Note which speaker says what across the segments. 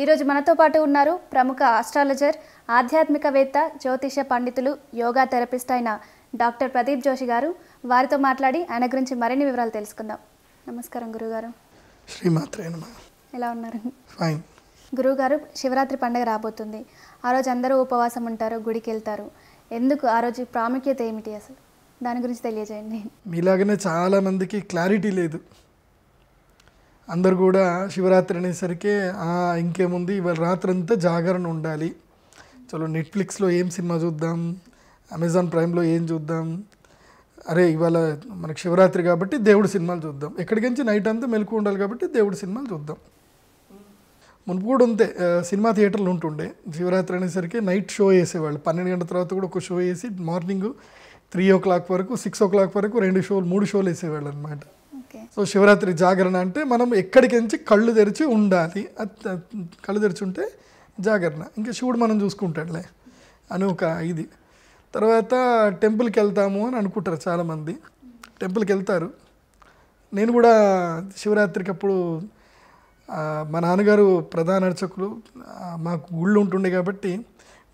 Speaker 1: ఈరోజు మనతో పాటు ఉన్నారు ప్రముఖ ఆస్ట్రాలజర్ ఆధ్యాత్మికవేత్త జ్యోతిష పండితులు యోగా థెరపిస్ట్ అయిన డాక్టర్ ప్రదీప్ జోషి గారు వారితో మాట్లాడి ఆయన గురించి మరిన్ని వివరాలు తెలుసుకుందాం నమస్కారం గురుగారు ఎలా ఉన్నారు గురువుగారు శివరాత్రి పండుగ రాబోతుంది ఆ రోజు అందరూ ఉపవాసం ఉంటారు గుడికి వెళ్తారు ఎందుకు ఆ రోజు ప్రాముఖ్యత ఏమిటి అసలు దాని గురించి తెలియజేయండి
Speaker 2: మీలాగనే మందికి క్లారిటీ లేదు అందరు కూడా శివరాత్రి అనేసరికి ఇంకేముంది ఇవాళ రాత్రంతా జాగరణ ఉండాలి చలో నెట్ఫ్లిక్స్లో ఏం సినిమా చూద్దాం అమెజాన్ ప్రైమ్లో ఏం చూద్దాం అరే ఇవాళ మనకి శివరాత్రి కాబట్టి దేవుడు సినిమాలు చూద్దాం ఎక్కడికించి నైట్ అంతా మెలకు ఉండాలి కాబట్టి దేవుడు సినిమాలు చూద్దాం మునుపు కూడా ఉంటే సినిమా థియేటర్లు ఉంటుండే శివరాత్రి అనేసరికి నైట్ షో వేసేవాళ్ళు పన్నెండు గంటల తర్వాత కూడా ఒక షో వేసి మార్నింగ్ త్రీ ఓ క్లాక్ వరకు సిక్స్ ఓ క్లాక్ వరకు రెండు షోలు మూడు షోలు వేసేవాళ్ళు అనమాట సో శివరాత్రి జాగరణ అంటే మనం ఎక్కడికి నుంచి కళ్ళు తెరిచి ఉండాలి కళ్ళు తెరిచి ఉంటే జాగరణ ఇంకా శివుడు మనం చూసుకుంటాడులే అని ఒక ఇది తర్వాత టెంపుల్కి వెళ్తాము అని అనుకుంటారు చాలామంది టెంపుల్కి వెళ్తారు నేను కూడా శివరాత్రికి అప్పుడు మా నాన్నగారు ప్రధాన అర్చకులు మాకు గుళ్ళు ఉంటుండే కాబట్టి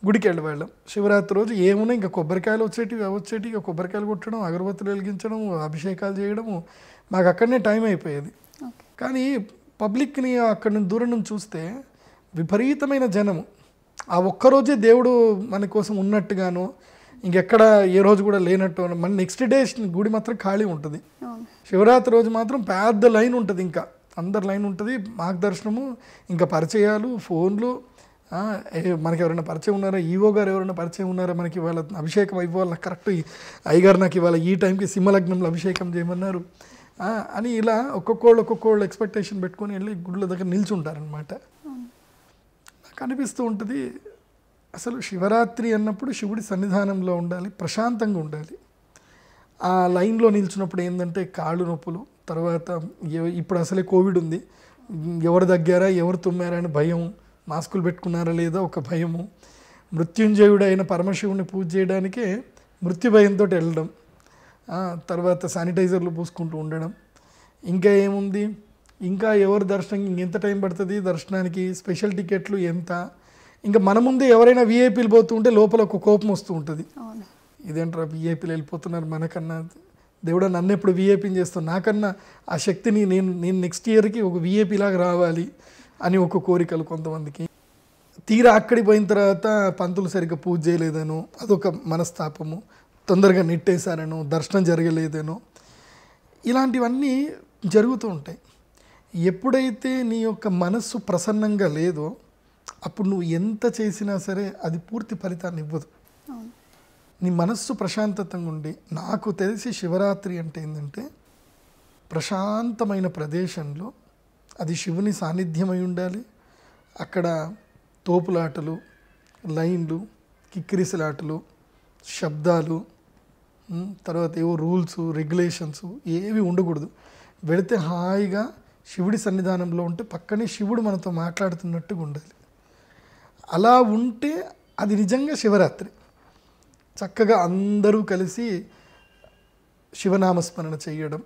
Speaker 2: గుడికి వెళ్ళేవాళ్ళం శివరాత్రి రోజు ఏమున్నా ఇంకా కొబ్బరికాయలు వచ్చేటివి వచ్చేటివి కొబ్బరికాయలు కొట్టడం అగరబత్తులు వెలిగించడం అభిషేకాలు చేయడము మాకు అక్కడనే టైం అయిపోయేది కానీ పబ్లిక్ని అక్కడ నుంచి దూరం నుంచి చూస్తే విపరీతమైన జనము ఆ ఒక్కరోజే దేవుడు మన కోసం ఉన్నట్టుగాను ఇంకెక్కడ ఏ రోజు కూడా లేనట్టు మన నెక్స్ట్ డే గుడి మాత్రం ఖాళీ ఉంటుంది శివరాత్రి రోజు మాత్రం పెద్ద లైన్ ఉంటుంది ఇంకా అందరు లైన్ ఉంటుంది మాకు దర్శనము ఇంకా పరిచయాలు ఫోన్లు మనకి ఎవరైనా పరిచయం ఉన్నారా ఈవో గారు ఎవరైనా పరిచయం ఉన్నారా మనకి ఇవాళ అభిషేకం ఇవ్వాలి కరెక్ట్ అయ్యగారు నాకు ఇవాళ ఈ టైంకి సింహలగ్నంలో అభిషేకం చేయమన్నారు అని ఇలా ఒక్కొక్కళ్ళు ఒక్కొక్కళ్ళు ఎక్స్పెక్టేషన్ పెట్టుకొని వెళ్ళి గుళ్ళ దగ్గర నిల్చుంటారనమాట నాకు అనిపిస్తూ ఉంటుంది అసలు శివరాత్రి అన్నప్పుడు శివుడి సన్నిధానంలో ఉండాలి ప్రశాంతంగా ఉండాలి ఆ లైన్లో నిల్చున్నప్పుడు ఏంటంటే కాళ్ళు నొప్పులు తర్వాత ఇప్పుడు అసలే కోవిడ్ ఉంది ఎవరు దగ్గారా ఎవరు తుమ్మారా అని భయం మాస్కులు పెట్టుకున్నారా లేదా ఒక భయము మృత్యుంజయుడు అయిన పరమశివుని పూజ చేయడానికే మృత్యు భయంతో వెళ్ళడం తర్వాత శానిటైజర్లు పూసుకుంటూ ఉండడం ఇంకా ఏముంది ఇంకా ఎవరు దర్శనం ఇంకెంత టైం పడుతుంది దర్శనానికి స్పెషల్ టికెట్లు ఎంత ఇంకా మన ముందు ఎవరైనా విఐపీలు పోతుంటే లోపల ఒక కోపం వస్తూ ఉంటుంది ఇదేంట్రా విఐపీలు వెళ్ళిపోతున్నారు మనకన్నా దేవుడా నన్ను ఎప్పుడు విఐపీని చేస్తాను నాకన్నా ఆ శక్తిని నేను నేను నెక్స్ట్ ఇయర్కి ఒక విఐపీ లాగా రావాలి అని ఒక కోరికలు కొంతమందికి తీరా అక్కడికి పోయిన తర్వాత పంతులు సరిగ్గా పూజ చేయలేదను అదొక మనస్తాపము తొందరగా నెట్టేశానను దర్శనం జరగలేదేనో ఇలాంటివన్నీ జరుగుతూ ఉంటాయి ఎప్పుడైతే నీ యొక్క మనస్సు ప్రసన్నంగా లేదో అప్పుడు నువ్వు ఎంత చేసినా సరే అది పూర్తి ఫలితాన్ని ఇవ్వదు నీ మనస్సు ప్రశాంతతంగా ఉండి నాకు తెలిసి శివరాత్రి అంటే ఏంటంటే ప్రశాంతమైన ప్రదేశంలో అది శివుని సాన్నిధ్యమై ఉండాలి అక్కడ తోపులాటలు లైన్లు కిక్కిరిసలాటలు శబ్దాలు తర్వాత ఏవో రూల్స్ రెగ్యులేషన్స్ ఏవి ఉండకూడదు వెళితే హాయిగా శివుడి సన్నిధానంలో ఉంటే పక్కనే శివుడు మనతో మాట్లాడుతున్నట్టుగా ఉండాలి అలా ఉంటే అది నిజంగా శివరాత్రి చక్కగా అందరూ కలిసి శివనామస్మరణ చేయడం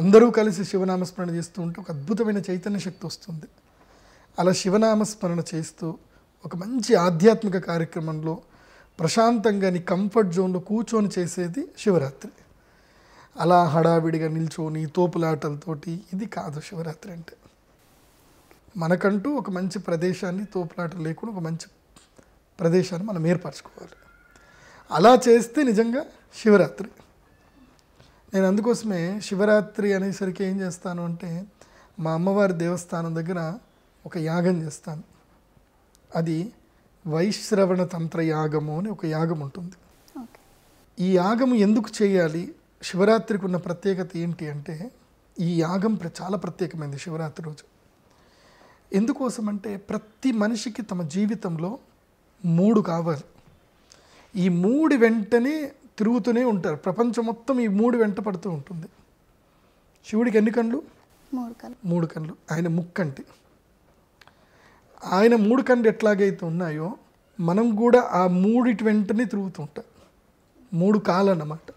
Speaker 2: అందరూ కలిసి శివనామస్మరణ చేస్తూ ఉంటే ఒక అద్భుతమైన చైతన్య శక్తి వస్తుంది అలా శివనామస్మరణ చేస్తూ ఒక మంచి ఆధ్యాత్మిక కార్యక్రమంలో ప్రశాంతంగా నీ కంఫర్ట్ జోన్లో కూర్చొని చేసేది శివరాత్రి అలా హడావిడిగా నిల్చొని తోపులాటలతోటి ఇది కాదు శివరాత్రి అంటే మనకంటూ ఒక మంచి ప్రదేశాన్ని తోపులాట లేకుండా ఒక మంచి ప్రదేశాన్ని మనం ఏర్పరచుకోవాలి అలా చేస్తే నిజంగా శివరాత్రి నేను అందుకోసమే శివరాత్రి అనేసరికి ఏం చేస్తాను అంటే మా అమ్మవారి దేవస్థానం దగ్గర ఒక యాగం చేస్తాను అది వైశ్రవణ తంత్ర యాగము అని ఒక యాగం ఉంటుంది ఈ యాగం ఎందుకు చేయాలి శివరాత్రికి ఉన్న ప్రత్యేకత ఏంటి అంటే ఈ యాగం చాలా ప్రత్యేకమైంది శివరాత్రి రోజు ఎందుకోసం అంటే ప్రతి మనిషికి తమ జీవితంలో మూడు కావాలి ఈ మూడు వెంటనే తిరుగుతూనే ఉంటారు ప్రపంచం మొత్తం ఈ మూడు వెంట పడుతూ ఉంటుంది శివుడికి ఎన్ని కళ్ళు మూడు కళ్ళు మూడు కళ్ళు ఆయన ముక్కంటి ఆయన మూడు కండ్లు ఎట్లాగైతే ఉన్నాయో మనం కూడా ఆ మూడిటి వెంటనే తిరుగుతుంటాం మూడు కాలు అన్నమాట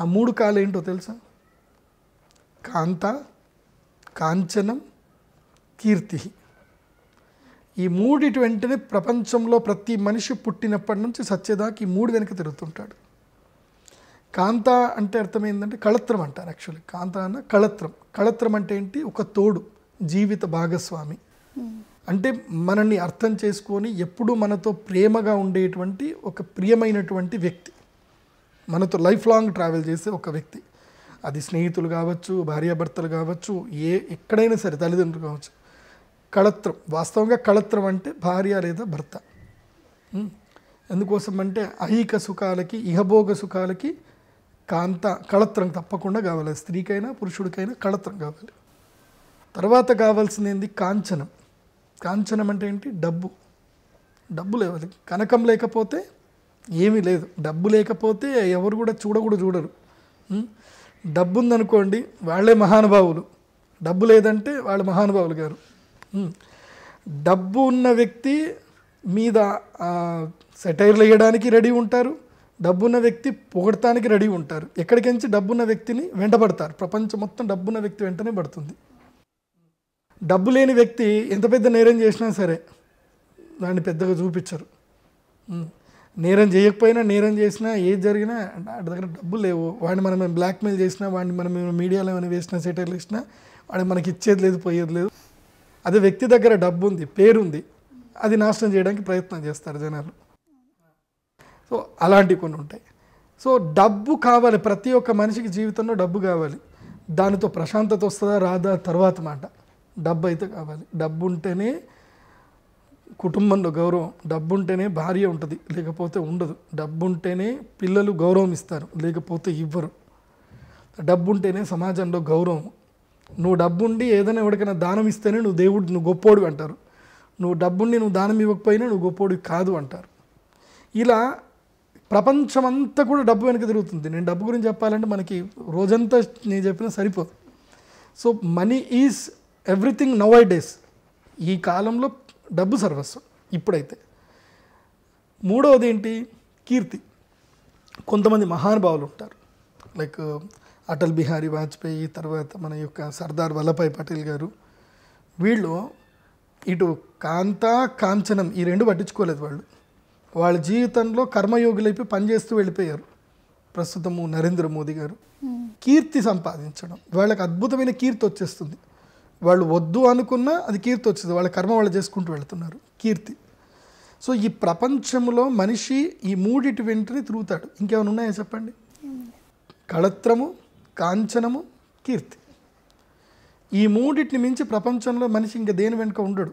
Speaker 2: ఆ మూడు కాలు ఏంటో తెలుసా కాంత కాంచనం కీర్తి ఈ మూడిటి వెంటనే ప్రపంచంలో ప్రతి మనిషి పుట్టినప్పటి నుంచి సత్యదాకి ఈ మూడు వెనక తిరుగుతుంటాడు కాంత అంటే అర్థమైందంటే కళత్రం అంటారు యాక్చువల్లీ కాంత అన్న కళత్రం కళత్రం అంటే ఏంటి ఒక తోడు జీవిత భాగస్వామి అంటే మనల్ని అర్థం చేసుకొని ఎప్పుడు మనతో ప్రేమగా ఉండేటువంటి ఒక ప్రియమైనటువంటి వ్యక్తి మనతో లైఫ్ లాంగ్ ట్రావెల్ చేసే ఒక వ్యక్తి అది స్నేహితులు కావచ్చు భార్యాభర్తలు కావచ్చు ఏ ఎక్కడైనా సరే తల్లిదండ్రులు కావచ్చు కళత్రం వాస్తవంగా కళత్రం అంటే భార్య లేదా భర్త ఎందుకోసం అంటే ఐహిక సుఖాలకి ఇహభోగ సుఖాలకి కాంత కళత్రం తప్పకుండా కావాలి స్త్రీకైనా పురుషుడికైనా కళత్రం కావాలి తర్వాత కావాల్సింది ఏంది కాంచనం కాంచనం అంటే ఏంటి డబ్బు డబ్బు లేదు కనకం లేకపోతే ఏమీ లేదు డబ్బు లేకపోతే ఎవరు కూడా చూడకూడదు చూడరు డబ్బు ఉందనుకోండి వాళ్ళే మహానుభావులు డబ్బు లేదంటే వాళ్ళు మహానుభావులు గారు డబ్బు ఉన్న వ్యక్తి మీద సెటైర్లు వేయడానికి రెడీ ఉంటారు డబ్బున్న వ్యక్తి పొగడటానికి రెడీ ఉంటారు ఎక్కడికించి డబ్బున్న వ్యక్తిని వెంటబడతారు ప్రపంచం మొత్తం డబ్బున్న వ్యక్తి వెంటనే పడుతుంది డబ్బు లేని వ్యక్తి ఎంత పెద్ద నేరం చేసినా సరే దాన్ని పెద్దగా చూపించరు నేరం చేయకపోయినా నేరం చేసినా ఏది జరిగినా వాటి దగ్గర డబ్బు లేవు వాడిని మనం బ్లాక్మెయిల్ చేసినా వాడిని మనం మీడియాలో ఏమైనా వేసినా సెటైల్ వేసినా వాడిని మనకి ఇచ్చేది లేదు పోయేది లేదు అదే వ్యక్తి దగ్గర డబ్బు ఉంది పేరుంది అది నాశనం చేయడానికి ప్రయత్నం చేస్తారు జనాలు సో అలాంటివి కొన్ని ఉంటాయి సో డబ్బు కావాలి ప్రతి ఒక్క మనిషికి జీవితంలో డబ్బు కావాలి దానితో ప్రశాంతత వస్తుందా రాదా తర్వాత మాట డబ్బు అయితే కావాలి డబ్బు ఉంటేనే కుటుంబంలో గౌరవం డబ్బు ఉంటేనే భార్య ఉంటుంది లేకపోతే ఉండదు డబ్బు ఉంటేనే పిల్లలు గౌరవం ఇస్తారు లేకపోతే ఇవ్వరు డబ్బు ఉంటేనే సమాజంలో గౌరవం నువ్వు డబ్బుండి ఏదైనా ఎవరికైనా దానం ఇస్తేనే నువ్వు దేవుడు నువ్వు గొప్పోడు అంటారు నువ్వు డబ్బుండి నువ్వు దానం ఇవ్వకపోయినా నువ్వు గొప్పోడు కాదు అంటారు ఇలా ప్రపంచమంతా కూడా డబ్బు వెనక తిరుగుతుంది నేను డబ్బు గురించి చెప్పాలంటే మనకి రోజంతా నేను చెప్పినా సరిపోదు so money is everything nowadays ఈ కాలంలో డబ్బు సర్వస్వం ఇప్పుడైతే మూడవది ఏంటి కీర్తి కొంతమంది మహానుభావులు ఉంటారు లైక్ అటల్ బిహారీ వాజ్పేయి తర్వాత మన యొక్క సర్దార్ వల్లభాయ్ పటేల్ గారు వీళ్ళు ఇటు కాంత కాంచనం ఈ రెండు పట్టించుకోలేదు వాళ్ళు వాళ్ళ జీవితంలో కర్మయోగులైపోయి పనిచేస్తూ వెళ్ళిపోయారు ప్రస్తుతము నరేంద్ర మోదీ గారు కీర్తి సంపాదించడం వాళ్ళకి అద్భుతమైన కీర్తి వచ్చేస్తుంది వాళ్ళు వద్దు అనుకున్నా అది కీర్తి వచ్చింది వాళ్ళ కర్మ వాళ్ళు చేసుకుంటూ వెళ్తున్నారు కీర్తి సో ఈ ప్రపంచంలో మనిషి ఈ మూడిటి వెంటనే తిరుగుతాడు ఇంకేమైనా ఉన్నాయా చెప్పండి కళత్రము కాంచనము కీర్తి ఈ మూడిటిని మించి ప్రపంచంలో మనిషి ఇంకా దేని వెనుక ఉండడు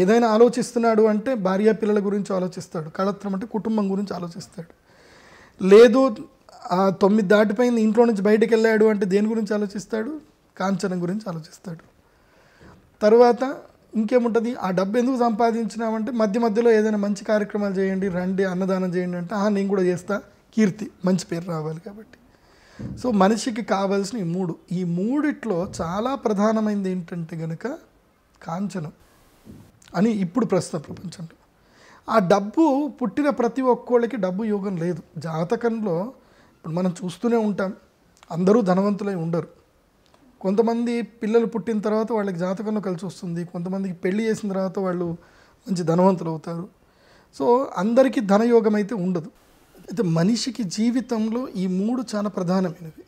Speaker 2: ఏదైనా ఆలోచిస్తున్నాడు అంటే భార్యా పిల్లల గురించి ఆలోచిస్తాడు కళత్రం అంటే కుటుంబం గురించి ఆలోచిస్తాడు లేదు ఆ తొమ్మిది దాటిపోయింది ఇంట్లో నుంచి బయటకు వెళ్ళాడు అంటే దేని గురించి ఆలోచిస్తాడు కాంచనం గురించి ఆలోచిస్తాడు తర్వాత ఇంకేముంటుంది ఆ డబ్బు ఎందుకు సంపాదించినామంటే మధ్య మధ్యలో ఏదైనా మంచి కార్యక్రమాలు చేయండి రండి అన్నదానం చేయండి అంటే ఆ నేను కూడా చేస్తా కీర్తి మంచి పేరు రావాలి కాబట్టి సో మనిషికి కావాల్సిన ఈ మూడు ఈ మూడిట్లో చాలా ప్రధానమైనది ఏంటంటే కనుక కాంచనం అని ఇప్పుడు ప్రస్తుత ప్రపంచంలో ఆ డబ్బు పుట్టిన ప్రతి ఒక్కళ్ళకి డబ్బు యోగం లేదు జాతకంలో ఇప్పుడు మనం చూస్తూనే ఉంటాం అందరూ ధనవంతులై ఉండరు కొంతమంది పిల్లలు పుట్టిన తర్వాత వాళ్ళకి జాతకంలో కలిసి వస్తుంది కొంతమందికి పెళ్లి చేసిన తర్వాత వాళ్ళు మంచి ధనవంతులు అవుతారు సో అందరికీ ధనయోగం అయితే ఉండదు అయితే మనిషికి జీవితంలో ఈ మూడు చాలా ప్రధానమైనవి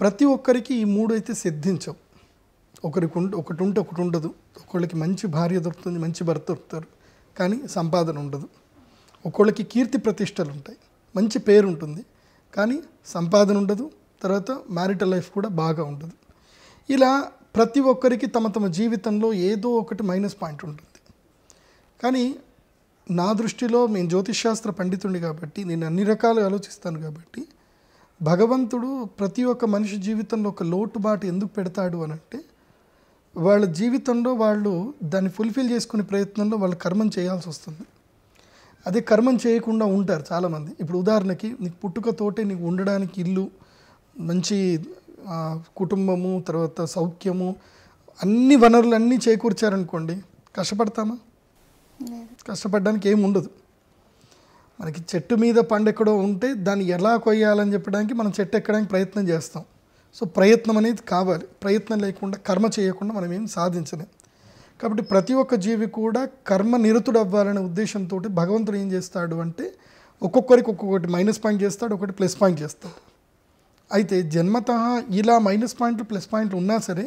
Speaker 2: ప్రతి ఒక్కరికి ఈ మూడు అయితే సిద్ధించవు ఒకరికి ఒకటి ఉంటే ఒకటి ఉండదు ఒకళ్ళకి మంచి భార్య దొరుకుతుంది మంచి భర్త దొరుకుతారు కానీ సంపాదన ఉండదు ఒకళ్ళకి కీర్తి ప్రతిష్టలు ఉంటాయి మంచి పేరు ఉంటుంది కానీ సంపాదన ఉండదు తర్వాత మ్యారిటల్ లైఫ్ కూడా బాగా ఉంటుంది ఇలా ప్రతి ఒక్కరికి తమ తమ జీవితంలో ఏదో ఒకటి మైనస్ పాయింట్ ఉంటుంది కానీ నా దృష్టిలో నేను జ్యోతిషాస్త్ర పండితుడిని కాబట్టి నేను అన్ని రకాలు ఆలోచిస్తాను కాబట్టి భగవంతుడు ప్రతి ఒక్క మనిషి జీవితంలో ఒక లోటుబాటు ఎందుకు పెడతాడు అని అంటే వాళ్ళ జీవితంలో వాళ్ళు దాన్ని ఫుల్ఫిల్ చేసుకునే ప్రయత్నంలో వాళ్ళు కర్మం చేయాల్సి వస్తుంది అదే కర్మం చేయకుండా ఉంటారు చాలామంది ఇప్పుడు ఉదాహరణకి నీకు పుట్టుకతోటే నీకు ఉండడానికి ఇల్లు మంచి కుటుంబము తర్వాత సౌఖ్యము అన్ని వనరులు అన్నీ చేకూర్చారనుకోండి కష్టపడతామా కష్టపడడానికి ఏమి ఉండదు మనకి చెట్టు మీద పండు ఎక్కడో ఉంటే దాన్ని ఎలా కొయ్యాలని చెప్పడానికి మనం చెట్టు ఎక్కడానికి ప్రయత్నం చేస్తాం సో ప్రయత్నం అనేది కావాలి ప్రయత్నం లేకుండా కర్మ చేయకుండా మనం ఏం సాధించలేం కాబట్టి ప్రతి ఒక్క జీవి కూడా కర్మ నిరతుడు అవ్వాలనే ఉద్దేశంతో భగవంతుడు ఏం చేస్తాడు అంటే ఒక్కొక్కరికి ఒక్కొక్కటి మైనస్ పాయింట్ చేస్తాడు ఒకటి ప్లస్ పాయింట్ చేస్తాడు అయితే జన్మత ఇలా మైనస్ పాయింట్లు ప్లస్ పాయింట్లు ఉన్నా సరే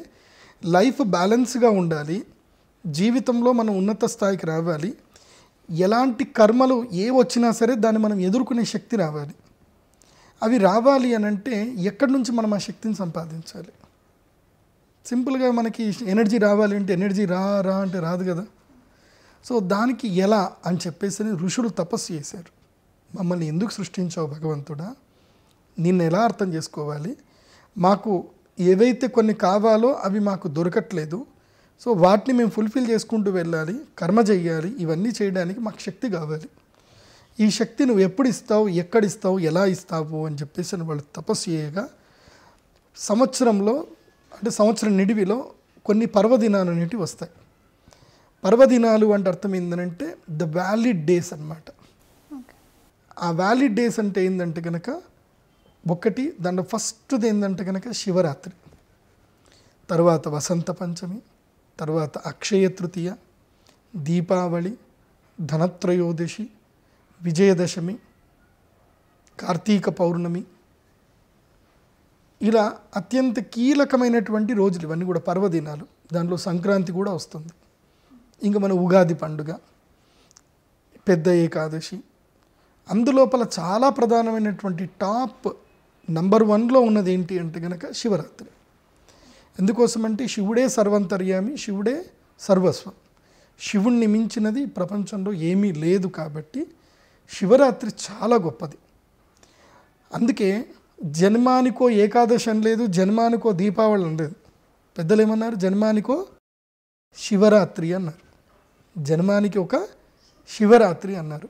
Speaker 2: లైఫ్ బ్యాలెన్స్గా ఉండాలి జీవితంలో మనం ఉన్నత స్థాయికి రావాలి ఎలాంటి కర్మలు ఏ వచ్చినా సరే దాన్ని మనం ఎదుర్కొనే శక్తి రావాలి అవి రావాలి అని అంటే ఎక్కడి నుంచి మనం ఆ శక్తిని సంపాదించాలి సింపుల్గా మనకి ఎనర్జీ రావాలి అంటే ఎనర్జీ రా రా అంటే రాదు కదా సో దానికి ఎలా అని చెప్పేసి ఋషులు తపస్సు చేశారు మమ్మల్ని ఎందుకు సృష్టించావు భగవంతుడా నిన్ను ఎలా అర్థం చేసుకోవాలి మాకు ఏవైతే కొన్ని కావాలో అవి మాకు దొరకట్లేదు సో వాటిని మేము ఫుల్ఫిల్ చేసుకుంటూ వెళ్ళాలి కర్మ చేయాలి ఇవన్నీ చేయడానికి మాకు శక్తి కావాలి ఈ శక్తి నువ్వు ఎప్పుడు ఇస్తావు ఎక్కడ ఇస్తావు ఎలా ఇస్తావు అని చెప్పేసి వాళ్ళు తపస్సు చేయగా సంవత్సరంలో అంటే సంవత్సరం నిడివిలో కొన్ని పర్వదినాలు అనేటివి వస్తాయి పర్వదినాలు అంటే అర్థం ఏంటంటే ద వ్యాలిడ్ డేస్ అనమాట ఆ వ్యాలిడ్ డేస్ అంటే ఏంటంటే కనుక ఒకటి దాంట్లో ఫస్ట్ది ఏంటంటే కనుక శివరాత్రి తర్వాత వసంత పంచమి తర్వాత అక్షయ తృతీయ దీపావళి ధనత్రయోదశి విజయదశమి కార్తీక పౌర్ణమి ఇలా అత్యంత కీలకమైనటువంటి రోజులు ఇవన్నీ కూడా పర్వదినాలు దానిలో సంక్రాంతి కూడా వస్తుంది ఇంకా మన ఉగాది పండుగ పెద్ద ఏకాదశి అందులోపల చాలా ప్రధానమైనటువంటి టాప్ నంబర్ వన్లో ఉన్నది ఏంటి అంటే కనుక శివరాత్రి ఎందుకోసమంటే శివుడే సర్వంతర్యామి శివుడే సర్వస్వం శివుణ్ణి మించినది ప్రపంచంలో ఏమీ లేదు కాబట్టి శివరాత్రి చాలా గొప్పది అందుకే జన్మానికో ఏకాదశి అని లేదు జన్మానికో దీపావళి అని లేదు పెద్దలు ఏమన్నారు జన్మానికో శివరాత్రి అన్నారు జన్మానికి ఒక శివరాత్రి అన్నారు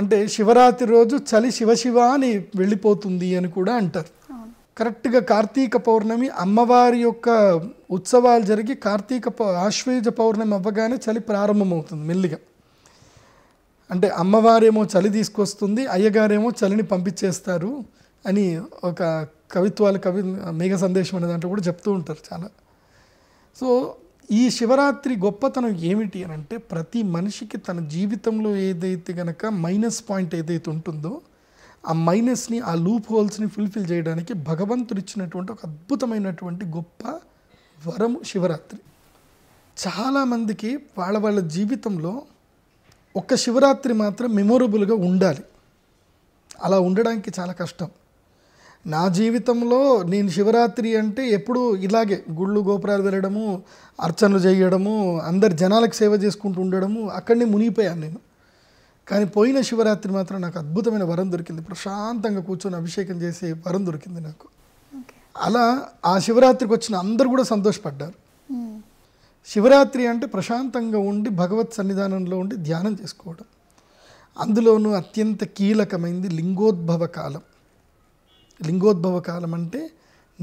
Speaker 2: అంటే శివరాత్రి రోజు చలి శివశివ అని వెళ్ళిపోతుంది అని కూడా అంటారు కరెక్ట్గా కార్తీక పౌర్ణమి అమ్మవారి యొక్క ఉత్సవాలు జరిగి కార్తీక ఆశ్వేజ పౌర్ణమి అవ్వగానే చలి ప్రారంభమవుతుంది మెల్లిగా అంటే అమ్మవారేమో చలి తీసుకొస్తుంది అయ్యగారేమో చలిని పంపించేస్తారు అని ఒక కవిత్వాలు కవి మేఘ సందేశం అనే దాంట్లో కూడా చెప్తూ ఉంటారు చాలా సో ఈ శివరాత్రి గొప్పతనం ఏమిటి అని అంటే ప్రతి మనిషికి తన జీవితంలో ఏదైతే గనక మైనస్ పాయింట్ ఏదైతే ఉంటుందో ఆ మైనస్ని ఆ లూప్ హోల్స్ని ఫుల్ఫిల్ చేయడానికి భగవంతుడు ఇచ్చినటువంటి ఒక అద్భుతమైనటువంటి గొప్ప వరం శివరాత్రి చాలామందికి వాళ్ళ వాళ్ళ జీవితంలో ఒక శివరాత్రి మాత్రం మెమొరబుల్గా ఉండాలి అలా ఉండడానికి చాలా కష్టం నా జీవితంలో నేను శివరాత్రి అంటే ఎప్పుడు ఇలాగే గుళ్ళు గోపురాలు వెళ్ళడము అర్చనలు చేయడము అందరి జనాలకు సేవ చేసుకుంటూ ఉండడము అక్కడనే మునిగిపోయాను నేను కానీ పోయిన శివరాత్రి మాత్రం నాకు అద్భుతమైన వరం దొరికింది ప్రశాంతంగా కూర్చొని అభిషేకం చేసే వరం దొరికింది నాకు అలా ఆ శివరాత్రికి వచ్చిన అందరు కూడా సంతోషపడ్డారు శివరాత్రి అంటే ప్రశాంతంగా ఉండి భగవత్ సన్నిధానంలో ఉండి ధ్యానం చేసుకోవడం అందులోనూ అత్యంత కీలకమైంది లింగోద్భవ కాలం లింగోద్భవ కాలం అంటే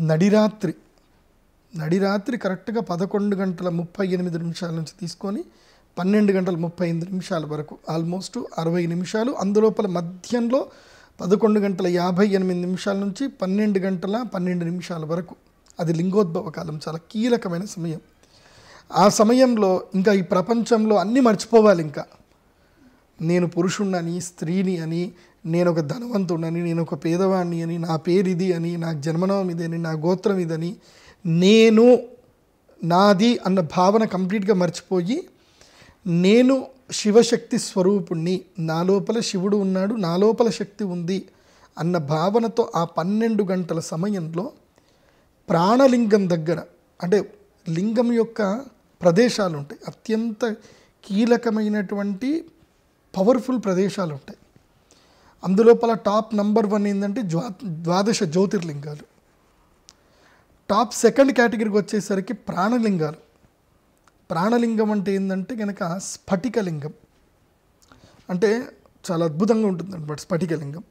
Speaker 2: నడిరాత్రి నడిరాత్రి కరెక్ట్గా పదకొండు గంటల ముప్పై ఎనిమిది నిమిషాల నుంచి తీసుకొని పన్నెండు గంటల ముప్పై ఎనిమిది నిమిషాల వరకు ఆల్మోస్ట్ అరవై నిమిషాలు అందులోపల మధ్యంలో పదకొండు గంటల యాభై ఎనిమిది నిమిషాల నుంచి పన్నెండు గంటల పన్నెండు నిమిషాల వరకు అది లింగోద్భవ కాలం చాలా కీలకమైన సమయం ఆ సమయంలో ఇంకా ఈ ప్రపంచంలో అన్నీ మర్చిపోవాలి ఇంకా నేను పురుషుణ్ణని స్త్రీని అని నేను ఒక ధనవంతుడని నేను ఒక పేదవాణ్ణి అని నా పేరు ఇది అని నా జన్మనామం అని నా గోత్రం ఇదని నేను నాది అన్న భావన కంప్లీట్గా మర్చిపోయి నేను శివశక్తి స్వరూపుణ్ణి నా లోపల శివుడు ఉన్నాడు నా లోపల శక్తి ఉంది అన్న భావనతో ఆ పన్నెండు గంటల సమయంలో ప్రాణలింగం దగ్గర అంటే లింగం యొక్క ప్రదేశాలు ఉంటాయి అత్యంత కీలకమైనటువంటి పవర్ఫుల్ ప్రదేశాలు ఉంటాయి అందులోపల టాప్ నంబర్ వన్ ఏంటంటే ద్వా ద్వాదశ జ్యోతిర్లింగాలు టాప్ సెకండ్ కేటగిరీకి వచ్చేసరికి ప్రాణలింగాలు ప్రాణలింగం అంటే ఏంటంటే కనుక స్ఫటికలింగం అంటే చాలా అద్భుతంగా ఉంటుంది అనమాట స్ఫటికలింగం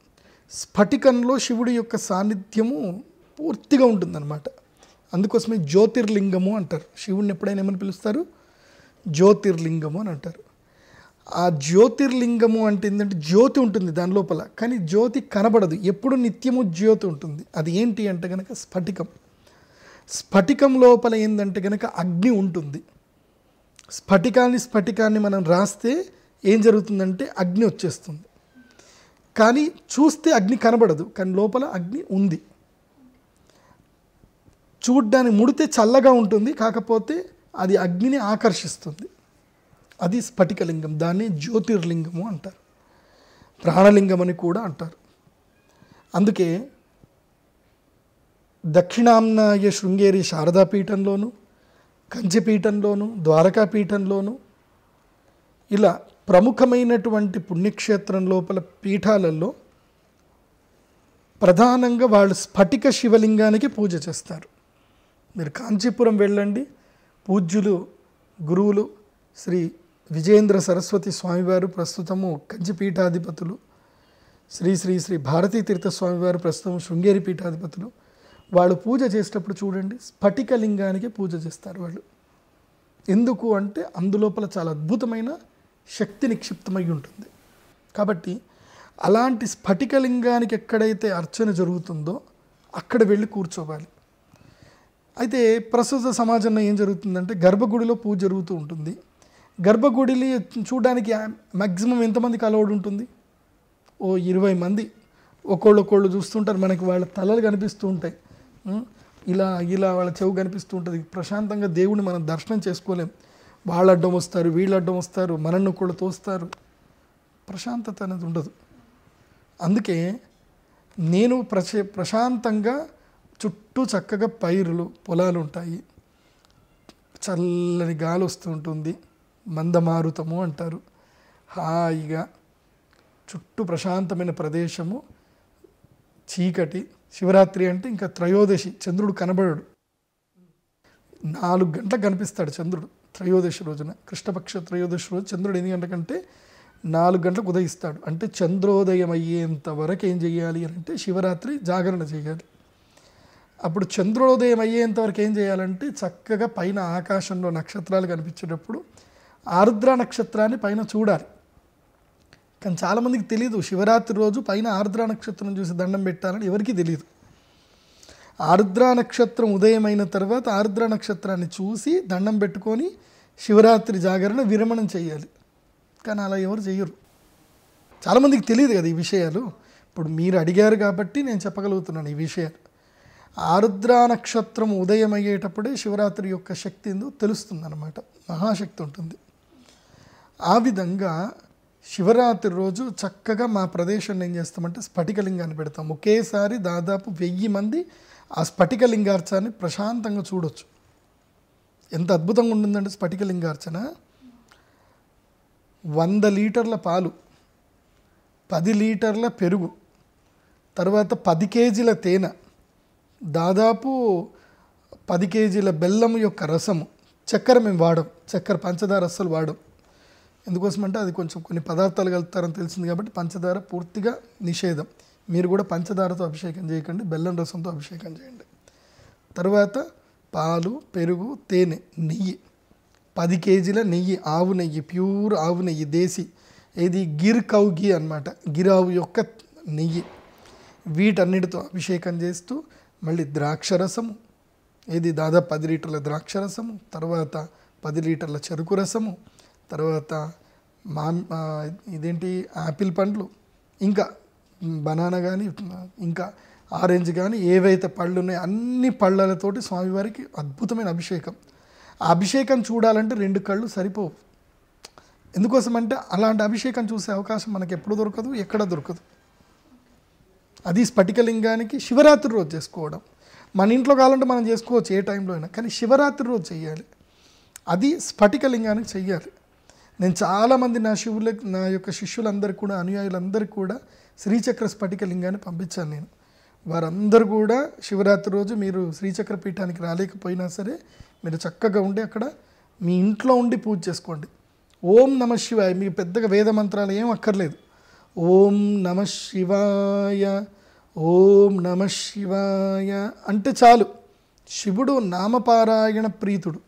Speaker 2: స్ఫటికంలో శివుడి యొక్క సాన్నిధ్యము పూర్తిగా ఉంటుందన్నమాట అందుకోసమే జ్యోతిర్లింగము అంటారు శివుడిని ఎప్పుడైనా ఏమని పిలుస్తారు జ్యోతిర్లింగము అని అంటారు ఆ జ్యోతిర్లింగము అంటే ఏంటంటే జ్యోతి ఉంటుంది దాని లోపల కానీ జ్యోతి కనబడదు ఎప్పుడు నిత్యము జ్యోతి ఉంటుంది అది ఏంటి అంటే కనుక స్ఫటికం స్ఫటికం లోపల ఏంటంటే కనుక అగ్ని ఉంటుంది స్ఫటికాన్ని స్ఫటికాన్ని మనం రాస్తే ఏం జరుగుతుందంటే అగ్ని వచ్చేస్తుంది కానీ చూస్తే అగ్ని కనబడదు కానీ లోపల అగ్ని ఉంది చూడ్డానికి ముడితే చల్లగా ఉంటుంది కాకపోతే అది అగ్నిని ఆకర్షిస్తుంది అది స్ఫటికలింగం దాన్ని జ్యోతిర్లింగము అంటారు ప్రాణలింగం అని కూడా అంటారు అందుకే దక్షిణాంనాయ శృంగేరి శారదాపీఠంలోను కంచిపీఠంలోను ద్వారకాపీఠంలోను ఇలా ప్రముఖమైనటువంటి పుణ్యక్షేత్రం లోపల పీఠాలలో ప్రధానంగా వాళ్ళు స్ఫటిక శివలింగానికి పూజ చేస్తారు మీరు కాంచీపురం వెళ్ళండి పూజ్యులు గురువులు శ్రీ విజయేంద్ర సరస్వతి స్వామివారు ప్రస్తుతము కంచి పీఠాధిపతులు శ్రీ శ్రీ శ్రీ భారతీ తీర్థ స్వామివారు ప్రస్తుతం శృంగేరి పీఠాధిపతులు వాళ్ళు పూజ చేసేటప్పుడు చూడండి స్ఫటికలింగానికి పూజ చేస్తారు వాళ్ళు ఎందుకు అంటే అందులోపల చాలా అద్భుతమైన శక్తి నిక్షిప్తమై ఉంటుంది కాబట్టి అలాంటి స్ఫటికలింగానికి ఎక్కడైతే అర్చన జరుగుతుందో అక్కడ వెళ్ళి కూర్చోవాలి అయితే ప్రస్తుత సమాజంలో ఏం జరుగుతుందంటే గర్భగుడిలో పూజ జరుగుతూ ఉంటుంది గర్భగుడిని చూడడానికి మ్యాక్సిమం ఎంతమంది కలవడు ఉంటుంది ఓ ఇరవై మంది ఒకళ్ళు ఒకళ్ళు చూస్తుంటారు మనకి వాళ్ళ తలలు కనిపిస్తూ ఉంటాయి ఇలా ఇలా వాళ్ళ చెవు కనిపిస్తూ ఉంటుంది ప్రశాంతంగా దేవుడిని మనం దర్శనం చేసుకోలేం వాళ్ళు అడ్డం వస్తారు వీళ్ళు అడ్డం వస్తారు మనల్ని ఒకళ్ళు తోస్తారు ప్రశాంతత అనేది ఉండదు అందుకే నేను ప్రశ ప్రశాంతంగా చుట్టూ చక్కగా పైరులు పొలాలు ఉంటాయి చల్లని గాలి వస్తుంటుంది మందమారుతము అంటారు హాయిగా చుట్టూ ప్రశాంతమైన ప్రదేశము చీకటి శివరాత్రి అంటే ఇంకా త్రయోదశి చంద్రుడు కనబడడు నాలుగు గంటలకు కనిపిస్తాడు చంద్రుడు త్రయోదశి రోజున కృష్ణపక్ష త్రయోదశి రోజు చంద్రుడు ఎన్ని గంటకంటే నాలుగు గంటలకు ఉదయిస్తాడు అంటే చంద్రోదయం అయ్యేంత వరకు ఏం చేయాలి అని అంటే శివరాత్రి జాగరణ చేయాలి అప్పుడు చంద్రోదయం అయ్యేంత వరకు ఏం చేయాలంటే చక్కగా పైన ఆకాశంలో నక్షత్రాలు కనిపించేటప్పుడు ఆరుద్ర నక్షత్రాన్ని పైన చూడాలి కానీ చాలామందికి తెలియదు శివరాత్రి రోజు పైన ఆరుద్ర నక్షత్రం చూసి దండం పెట్టాలని ఎవరికీ తెలియదు ఆరుద్ర నక్షత్రం ఉదయమైన తర్వాత ఆరుద్ర నక్షత్రాన్ని చూసి దండం పెట్టుకొని శివరాత్రి జాగరణ విరమణం చేయాలి కానీ అలా ఎవరు చేయరు చాలామందికి తెలియదు కదా ఈ విషయాలు ఇప్పుడు మీరు అడిగారు కాబట్టి నేను చెప్పగలుగుతున్నాను ఈ విషయాలు ఆరుద్ర నక్షత్రం ఉదయం అయ్యేటప్పుడే శివరాత్రి యొక్క శక్తి ఏందో తెలుస్తుంది అన్నమాట మహాశక్తి ఉంటుంది ఆ విధంగా శివరాత్రి రోజు చక్కగా మా ప్రదేశంలో ఏం చేస్తామంటే స్ఫటికలింగాన్ని పెడతాం ఒకేసారి దాదాపు వెయ్యి మంది ఆ స్ఫటికలింగార్చాన్ని ప్రశాంతంగా చూడొచ్చు ఎంత అద్భుతంగా ఉంటుందంటే స్ఫటికలింగార్చన వంద లీటర్ల పాలు పది లీటర్ల పెరుగు తర్వాత పది కేజీల తేనె దాదాపు పది కేజీల బెల్లం యొక్క రసము చక్కెర మేము వాడం చక్కెర పంచదార రసలు వాడం ఎందుకోసమంటే అది కొంచెం కొన్ని పదార్థాలు కలుపుతారని తెలిసింది కాబట్టి పంచదార పూర్తిగా నిషేధం మీరు కూడా పంచదారతో అభిషేకం చేయకండి బెల్లం రసంతో అభిషేకం చేయండి తర్వాత పాలు పెరుగు తేనె నెయ్యి పది కేజీల నెయ్యి ఆవు నెయ్యి ప్యూర్ ఆవు నెయ్యి దేశీ ఇది గిర్ కౌ ఘీ అనమాట గిరావు యొక్క నెయ్యి వీటన్నిటితో అభిషేకం చేస్తూ మళ్ళీ ద్రాక్షరసము ఇది దాదాపు పది లీటర్ల ద్రాక్షరసము తర్వాత పది లీటర్ల చెరుకు రసము తర్వాత మా ఇదేంటి యాపిల్ పండ్లు ఇంకా బనానా కానీ ఇంకా ఆరెంజ్ కానీ ఏవైతే పళ్ళు ఉన్నాయో అన్ని పళ్ళలతోటి స్వామివారికి అద్భుతమైన అభిషేకం ఆ అభిషేకం చూడాలంటే రెండు కళ్ళు సరిపోవు ఎందుకోసం అంటే అలాంటి అభిషేకం చూసే అవకాశం మనకు ఎప్పుడు దొరకదు ఎక్కడ దొరకదు అది స్ఫటికలింగానికి శివరాత్రి రోజు చేసుకోవడం మన ఇంట్లో కావాలంటే మనం చేసుకోవచ్చు ఏ టైంలో అయినా కానీ శివరాత్రి రోజు చేయాలి అది స్ఫటికలింగానికి చెయ్యాలి నేను చాలామంది నా శివులకు నా యొక్క శిష్యులందరికీ కూడా అనుయాయులందరూ కూడా శ్రీచక్ర స్ఫటిక లింగాన్ని పంపించాను నేను వారందరూ కూడా శివరాత్రి రోజు మీరు శ్రీచక్ర పీఠానికి రాలేకపోయినా సరే మీరు చక్కగా ఉండి అక్కడ మీ ఇంట్లో ఉండి పూజ చేసుకోండి ఓం నమ శివాయ మీకు పెద్దగా వేద మంత్రాలు ఏం అక్కర్లేదు ఓం నమ శివాయ ఓం నమ శివాయ అంటే చాలు శివుడు నామపారాయణ ప్రీతుడు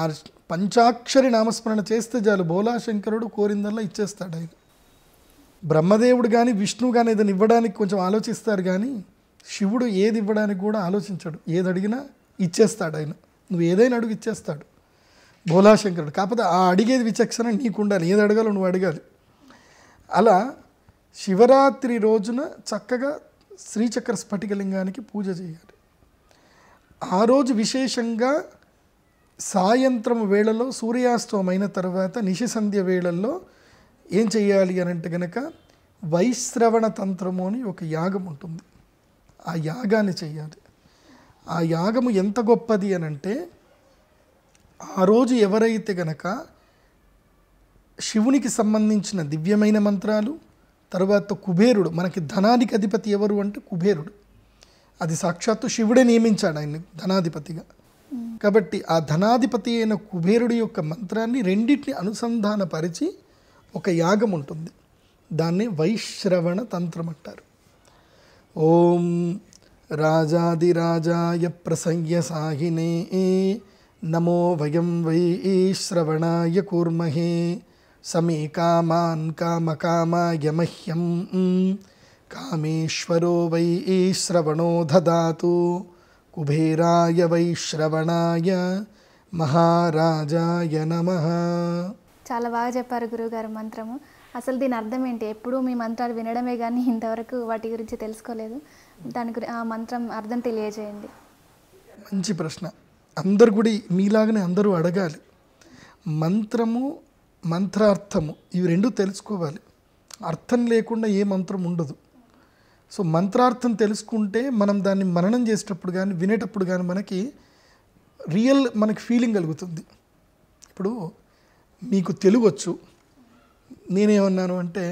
Speaker 2: ఆ పంచాక్షరి నామస్మరణ చేస్తే చాలు భోలాశంకరుడు కోరిందల్లా ఇచ్చేస్తాడు ఆయన బ్రహ్మదేవుడు కానీ విష్ణువు కానీ ఏదైనా ఇవ్వడానికి కొంచెం ఆలోచిస్తారు కానీ శివుడు ఏది ఇవ్వడానికి కూడా ఆలోచించాడు ఏది అడిగినా ఇచ్చేస్తాడు ఆయన నువ్వు ఏదైనా అడుగు ఇచ్చేస్తాడు భోలాశంకరుడు కాకపోతే ఆ అడిగేది విచక్షణ నీకు ఉండాలి ఏది అడగాలో నువ్వు అడగాలి అలా శివరాత్రి రోజున చక్కగా శ్రీచక్ర స్ఫటికలింగానికి పూజ చేయాలి ఆ రోజు విశేషంగా సాయంత్రం వేళలో సూర్యాస్తమైన తర్వాత నిశిసంధ్య వేళల్లో ఏం చేయాలి అని అంటే కనుక వైశ్రవణ తంత్రము అని ఒక యాగం ఉంటుంది ఆ యాగాన్ని చేయాలి ఆ యాగము ఎంత గొప్పది అని అంటే ఆ రోజు ఎవరైతే గనక శివునికి సంబంధించిన దివ్యమైన మంత్రాలు తర్వాత కుబేరుడు మనకి ధనాధికధిపతి అధిపతి ఎవరు అంటే కుబేరుడు అది సాక్షాత్తు శివుడే నియమించాడు ఆయన్ని ధనాధిపతిగా కాబట్టి ఆ ధనాధిపతి అయిన కుబేరుడి యొక్క మంత్రాన్ని రెండింటిని అనుసంధానపరిచి ఒక యాగం ఉంటుంది దాన్ని వైశ్రవణ తంత్రం అంటారు ఓం రాజాదిరాజాయ ప్రసంగ సాహినే నమో వయం వై శ్రవణాయ కూర్మహే సమీ కామాన్ కామ మహ్యం కామేశ్వరో వై శ్రవణో దదాతు కుబేరాయ వైశ్రవణాయ మహారాజాయ నమ
Speaker 1: చాలా బాగా చెప్పారు గురువుగారు మంత్రము అసలు దీని అర్థం ఏంటి ఎప్పుడూ మీ మంత్రాలు వినడమే కానీ ఇంతవరకు వాటి గురించి తెలుసుకోలేదు దాని గురించి ఆ మంత్రం అర్థం తెలియజేయండి
Speaker 2: మంచి ప్రశ్న అందరు కూడా మీలాగనే అందరూ అడగాలి మంత్రము మంత్రార్థము ఇవి రెండు తెలుసుకోవాలి అర్థం లేకుండా ఏ మంత్రం ఉండదు సో మంత్రార్థం తెలుసుకుంటే మనం దాన్ని మననం చేసేటప్పుడు కానీ వినేటప్పుడు కానీ మనకి రియల్ మనకి ఫీలింగ్ కలుగుతుంది ఇప్పుడు మీకు తెలుగు వచ్చు నేనేమన్నాను అంటే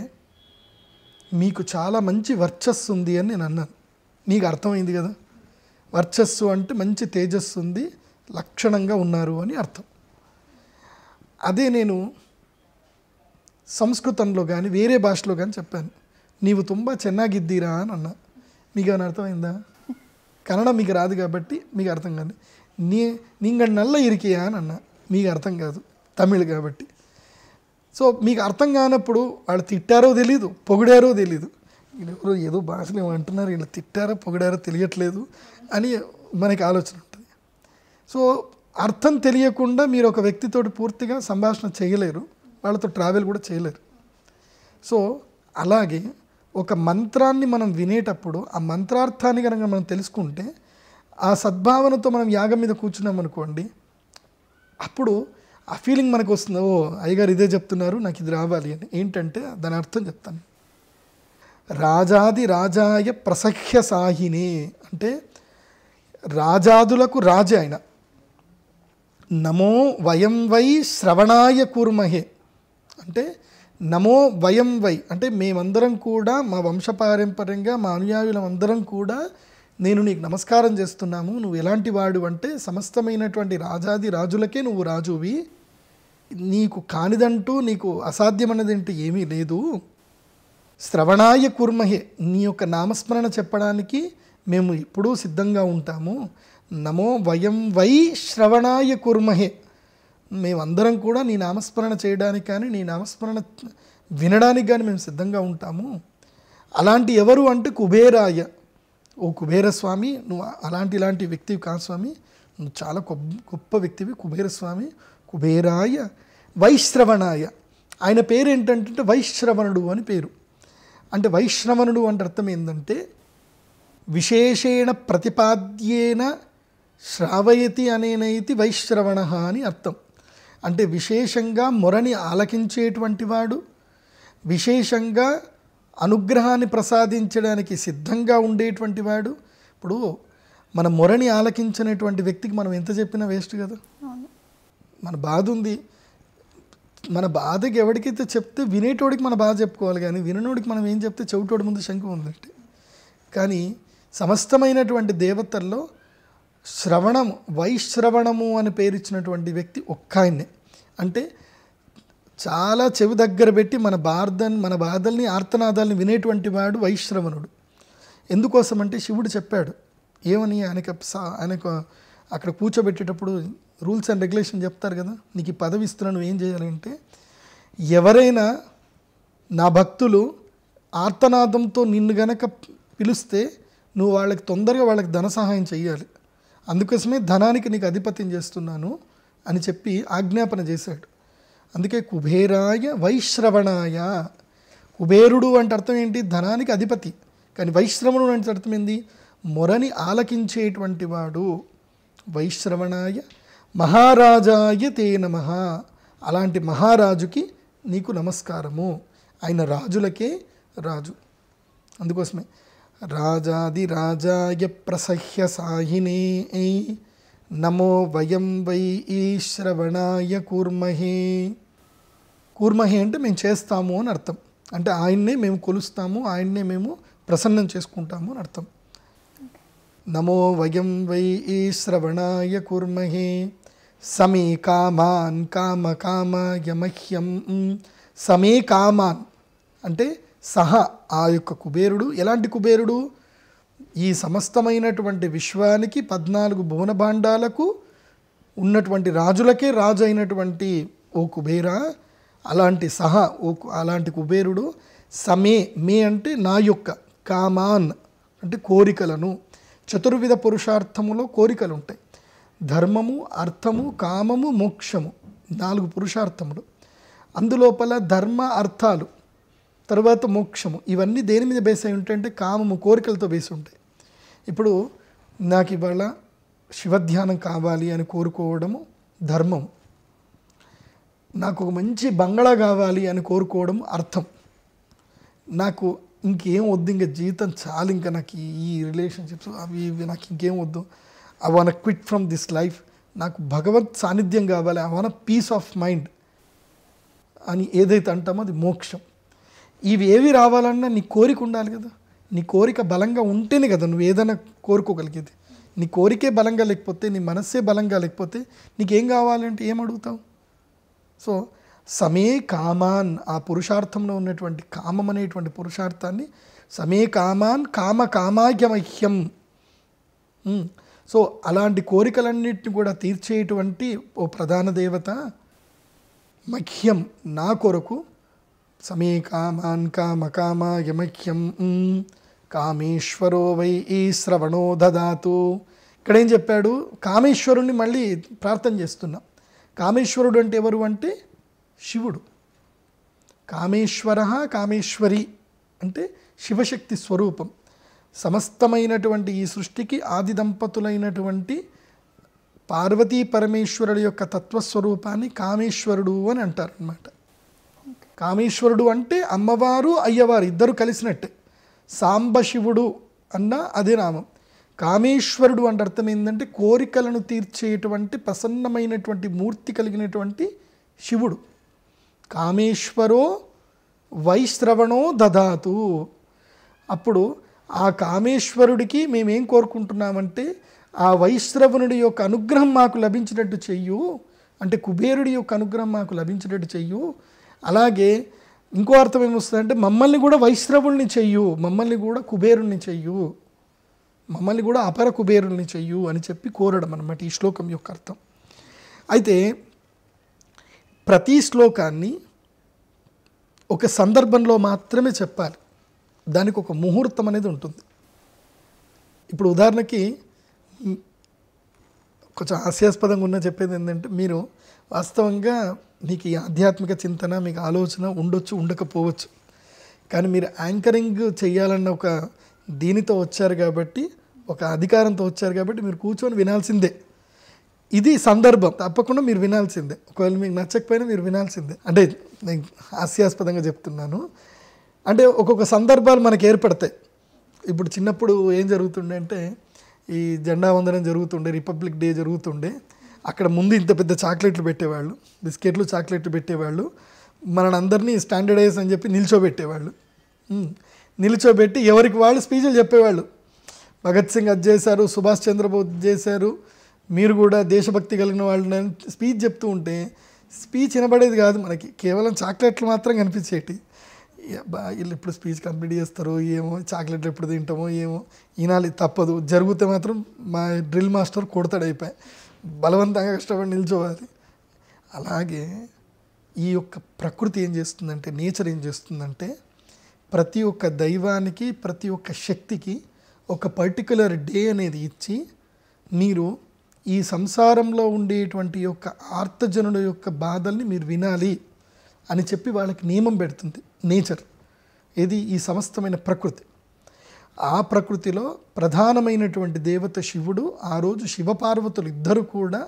Speaker 2: మీకు చాలా మంచి వర్చస్సు ఉంది అని నేను అన్నాను మీకు అర్థమైంది కదా వర్చస్సు అంటే మంచి తేజస్సు ఉంది లక్షణంగా ఉన్నారు అని అర్థం అదే నేను సంస్కృతంలో కానీ వేరే భాషలో కానీ చెప్పాను నీవు తుంబ ತುಂಬ అని అన్న మీకు ఏమైనా అర్థమైందా కన్నడ మీకు రాదు కాబట్టి మీకు అర్థం కాదు నీ నీంగ నల్ల ఇరికియా అని అన్న మీకు అర్థం కాదు తమిళ్ కాబట్టి సో మీకు అర్థం కానప్పుడు వాళ్ళు తిట్టారో తెలీదు పొగిడారో తెలీదు వీళ్ళెవరో ఏదో భాషలు అంటున్నారు వీళ్ళు తిట్టారో పొగిడారో తెలియట్లేదు అని మనకి ఆలోచన ఉంటుంది సో అర్థం తెలియకుండా మీరు ఒక వ్యక్తితోటి పూర్తిగా సంభాషణ చేయలేరు వాళ్ళతో ట్రావెల్ కూడా చేయలేరు సో అలాగే ఒక మంత్రాన్ని మనం వినేటప్పుడు ఆ మంత్రార్థాన్ని కనుక మనం తెలుసుకుంటే ఆ సద్భావనతో మనం యాగం మీద కూర్చున్నాం అనుకోండి అప్పుడు ఆ ఫీలింగ్ మనకు వస్తుంది ఓ అయ్యగారు ఇదే చెప్తున్నారు నాకు ఇది రావాలి అని ఏంటంటే దాని అర్థం చెప్తాను రాజాది రాజాయ ప్రసఖ్య సాహిని అంటే రాజాదులకు రాజే ఆయన నమో వయం వై శ్రవణాయ కూర్మహే అంటే నమో వయం వై అంటే మేమందరం కూడా మా వంశపారంపర్యంగా మా అందరం కూడా నేను నీకు నమస్కారం చేస్తున్నాము నువ్వు ఎలాంటి వాడు అంటే సమస్తమైనటువంటి రాజాది రాజులకే నువ్వు రాజువి నీకు కానిదంటూ నీకు అసాధ్యమన్నదంటూ ఏమీ లేదు శ్రవణాయ కుర్మహే నీ యొక్క నామస్మరణ చెప్పడానికి మేము ఎప్పుడూ సిద్ధంగా ఉంటాము నమో వయం వై శ్రవణాయ కుర్మహే మేమందరం కూడా నీ నామస్మరణ చేయడానికి కానీ నీ నామస్మరణ వినడానికి కానీ మేము సిద్ధంగా ఉంటాము అలాంటి ఎవరు అంటే కుబేరాయ ఓ కుబేరస్వామి నువ్వు అలాంటి ఇలాంటి వ్యక్తివి కాదు స్వామి నువ్వు చాలా గొప్ప వ్యక్తివి కుబేరస్వామి కుబేరాయ వైశ్రవణాయ ఆయన పేరు ఏంటంటే వైశ్రవణుడు అని పేరు అంటే వైశ్రవణుడు అంటే అర్థం ఏంటంటే విశేషేణ ప్రతిపాద్యేన శ్రావయతి అనేనైతి వైశ్రవణ అని అర్థం అంటే విశేషంగా మొరని ఆలకించేటువంటి వాడు విశేషంగా అనుగ్రహాన్ని ప్రసాదించడానికి సిద్ధంగా ఉండేటువంటి వాడు ఇప్పుడు మన మొరని ఆలకించినటువంటి వ్యక్తికి మనం ఎంత చెప్పినా వేస్ట్ కదా మన బాధ ఉంది మన బాధకి ఎవరికైతే చెప్తే వినేటోడికి మన బాధ చెప్పుకోవాలి కానీ వినోడికి మనం ఏం చెప్తే చెవిటోడి ముందు శంకు ఉందంటే కానీ సమస్తమైనటువంటి దేవతల్లో శ్రవణము వైశ్రవణము అని పేరిచ్చినటువంటి వ్యక్తి ఒక్క ఆయన్నే అంటే చాలా చెవి దగ్గర పెట్టి మన బాధన్ మన బాధల్ని ఆర్తనాదాలని వినేటువంటి వాడు వైశ్రవణుడు ఎందుకోసమంటే శివుడు చెప్పాడు ఏమని ఆయనకు ఆయనకు అక్కడ కూర్చోబెట్టేటప్పుడు రూల్స్ అండ్ రెగ్యులేషన్ చెప్తారు కదా నీకు ఈ పదవి ఇస్తున్నాను ఏం చేయాలంటే ఎవరైనా నా భక్తులు ఆర్తనాదంతో నిన్ను గనక పిలిస్తే నువ్వు వాళ్ళకి తొందరగా వాళ్ళకి ధన సహాయం చేయాలి అందుకోసమే ధనానికి నీకు అధిపత్యం చేస్తున్నాను అని చెప్పి ఆజ్ఞాపన చేశాడు అందుకే కుబేరాయ వైశ్రవణాయ కుబేరుడు అంటే అర్థం ఏంటి ధనానికి అధిపతి కానీ వైశ్రవణుడు అంటే అర్థం ఏంది మొరని ఆలకించేటువంటి వాడు వైశ్రవణాయ మహారాజాయ తే నమ అలాంటి మహారాజుకి నీకు నమస్కారము ఆయన రాజులకే రాజు అందుకోసమే రాజాది రాజాయ ప్రసహ్య సాహినే నమో వయం వై ఈ శ్రవణాయ కూర్మహే కూర్మహే అంటే మేము చేస్తాము అని అర్థం అంటే ఆయన్నే మేము కొలుస్తాము ఆయన్నే మేము ప్రసన్నం చేసుకుంటాము అని అర్థం నమో వయం వై ఈ శ్రవణాయ కూర్మహే సమీ కామాన్ కామ కామ మహ్యం సమీ కామాన్ అంటే సహ ఆ యొక్క కుబేరుడు ఎలాంటి కుబేరుడు ఈ సమస్తమైనటువంటి విశ్వానికి పద్నాలుగు భువన భాండాలకు ఉన్నటువంటి రాజులకే రాజు అయినటువంటి ఓ కుబేర అలాంటి సహ ఓ అలాంటి కుబేరుడు సమే మే అంటే నా యొక్క కామాన్ అంటే కోరికలను చతుర్విధ పురుషార్థములో కోరికలు ఉంటాయి ధర్మము అర్థము కామము మోక్షము నాలుగు పురుషార్థములు అందులోపల ధర్మ అర్థాలు తర్వాత మోక్షము ఇవన్నీ దేని మీద బేస్ అయి ఉంటాయంటే కామము కోరికలతో బేస్ ఉంటాయి ఇప్పుడు నాకు ఇవాళ శివధ్యానం కావాలి అని కోరుకోవడము ధర్మం నాకు ఒక మంచి బంగళా కావాలి అని కోరుకోవడం అర్థం నాకు ఇంకేం వద్దు ఇంకా జీవితం చాలు ఇంకా నాకు ఈ రిలేషన్షిప్స్ అవి ఇవి నాకు ఇంకేం వద్దు I want quit from this life నాకు భగవత్ సాన్నిధ్యం కావాలి I want peace of mind అని ఏదైతే అంటామో అది మోక్షం ఇవి ఏవి రావాలన్నా నీ కోరిక ఉండాలి కదా నీ కోరిక బలంగా ఉంటేనే కదా నువ్వు ఏదైనా కోరుకోగలిగేది నీ కోరికే బలంగా లేకపోతే నీ మనస్సే బలంగా లేకపోతే నీకేం కావాలంటే ఏం అడుగుతావు సో సమే కామాన్ ఆ పురుషార్థంలో ఉన్నటువంటి కామం అనేటువంటి పురుషార్థాన్ని సమే కామాన్ కామ కామాగ్యమహ్యం సో అలాంటి కోరికలన్నింటిని కూడా తీర్చేటువంటి ఓ ప్రధాన దేవత మహ్యం నా కొరకు సమే కామాన్ కామకామాయమఖ్యం కామేశ్వరో వై ఈ శ్రవణో దదాతు ఇక్కడేం చెప్పాడు కామేశ్వరుణ్ణి మళ్ళీ ప్రార్థన చేస్తున్నాం కామేశ్వరుడు అంటే ఎవరు అంటే శివుడు కామేశ్వర కామేశ్వరి అంటే శివశక్తి స్వరూపం సమస్తమైనటువంటి ఈ సృష్టికి ఆది దంపతులైనటువంటి పార్వతీ పరమేశ్వరుడు యొక్క తత్వస్వరూపాన్ని కామేశ్వరుడు అని అంటారనమాట కామేశ్వరుడు అంటే అమ్మవారు అయ్యవారు ఇద్దరు కలిసినట్టు సాంబశివుడు అన్న అదే నామం కామేశ్వరుడు అంటే అర్థం ఏంటంటే కోరికలను తీర్చేటువంటి ప్రసన్నమైనటువంటి మూర్తి కలిగినటువంటి శివుడు కామేశ్వరో వైశ్రవణో దదాతు అప్పుడు ఆ కామేశ్వరుడికి మేమేం కోరుకుంటున్నామంటే ఆ వైశ్రవణుడి యొక్క అనుగ్రహం మాకు లభించినట్టు చెయ్యు అంటే కుబేరుడి యొక్క అనుగ్రహం మాకు లభించినట్టు చెయ్యు అలాగే ఇంకో అర్థం ఏమొస్తుందంటే మమ్మల్ని కూడా వైశ్రవుల్ని చెయ్యు మమ్మల్ని కూడా కుబేరుణ్ణి చెయ్యు మమ్మల్ని కూడా అపర కుబేరుణ్ణి చెయ్యు అని చెప్పి కోరడం అనమాట ఈ శ్లోకం యొక్క అర్థం అయితే ప్రతి శ్లోకాన్ని ఒక సందర్భంలో మాత్రమే చెప్పాలి దానికి ఒక ముహూర్తం అనేది ఉంటుంది ఇప్పుడు ఉదాహరణకి కొంచెం హాస్యాస్పదంగా ఉన్న చెప్పేది ఏంటంటే మీరు వాస్తవంగా నీకు ఈ ఆధ్యాత్మిక చింతన మీకు ఆలోచన ఉండొచ్చు ఉండకపోవచ్చు కానీ మీరు యాంకరింగ్ చేయాలన్న ఒక దీనితో వచ్చారు కాబట్టి ఒక అధికారంతో వచ్చారు కాబట్టి మీరు కూర్చొని వినాల్సిందే ఇది సందర్భం తప్పకుండా మీరు వినాల్సిందే ఒకవేళ మీకు నచ్చకపోయినా మీరు వినాల్సిందే అంటే నేను హాస్యాస్పదంగా చెప్తున్నాను అంటే ఒక్కొక్క సందర్భాలు మనకు ఏర్పడతాయి ఇప్పుడు చిన్నప్పుడు ఏం జరుగుతుండే అంటే ఈ జెండా వందనం జరుగుతుండే రిపబ్లిక్ డే జరుగుతుండే అక్కడ ముందు ఇంత పెద్ద చాక్లెట్లు పెట్టేవాళ్ళు బిస్కెట్లు చాక్లెట్లు పెట్టేవాళ్ళు మనందరినీ స్టాండర్డైజ్ అని చెప్పి నిల్చోబెట్టేవాళ్ళు నిల్చోబెట్టి ఎవరికి వాళ్ళు స్పీచ్లు చెప్పేవాళ్ళు భగత్ సింగ్ అది చేశారు సుభాష్ చంద్రబోస్ చేశారు మీరు కూడా దేశభక్తి కలిగిన వాళ్ళు స్పీచ్ చెప్తూ ఉంటే స్పీచ్ వినబడేది కాదు మనకి కేవలం చాక్లెట్లు మాత్రం కనిపించేటి వీళ్ళు ఎప్పుడు స్పీచ్ కంప్లీట్ చేస్తారు ఏమో చాక్లెట్లు ఎప్పుడు తింటామో ఏమో వినాలి తప్పదు జరిగితే మాత్రం మా డ్రిల్ మాస్టర్ కొడతాడు అయిపోయి బలవంతంగా కష్టపడి నిల్చోవాలి అలాగే ఈ యొక్క ప్రకృతి ఏం చేస్తుందంటే నేచర్ ఏం చేస్తుందంటే ప్రతి ఒక్క దైవానికి ప్రతి ఒక్క శక్తికి ఒక పర్టికులర్ డే అనేది ఇచ్చి మీరు ఈ సంసారంలో ఉండేటువంటి యొక్క ఆర్తజనుల యొక్క బాధల్ని మీరు వినాలి అని చెప్పి వాళ్ళకి నియమం పెడుతుంది నేచర్ ఇది ఈ సమస్తమైన ప్రకృతి ఆ ప్రకృతిలో ప్రధానమైనటువంటి దేవత శివుడు ఆ రోజు శివపార్వతులు ఇద్దరు కూడా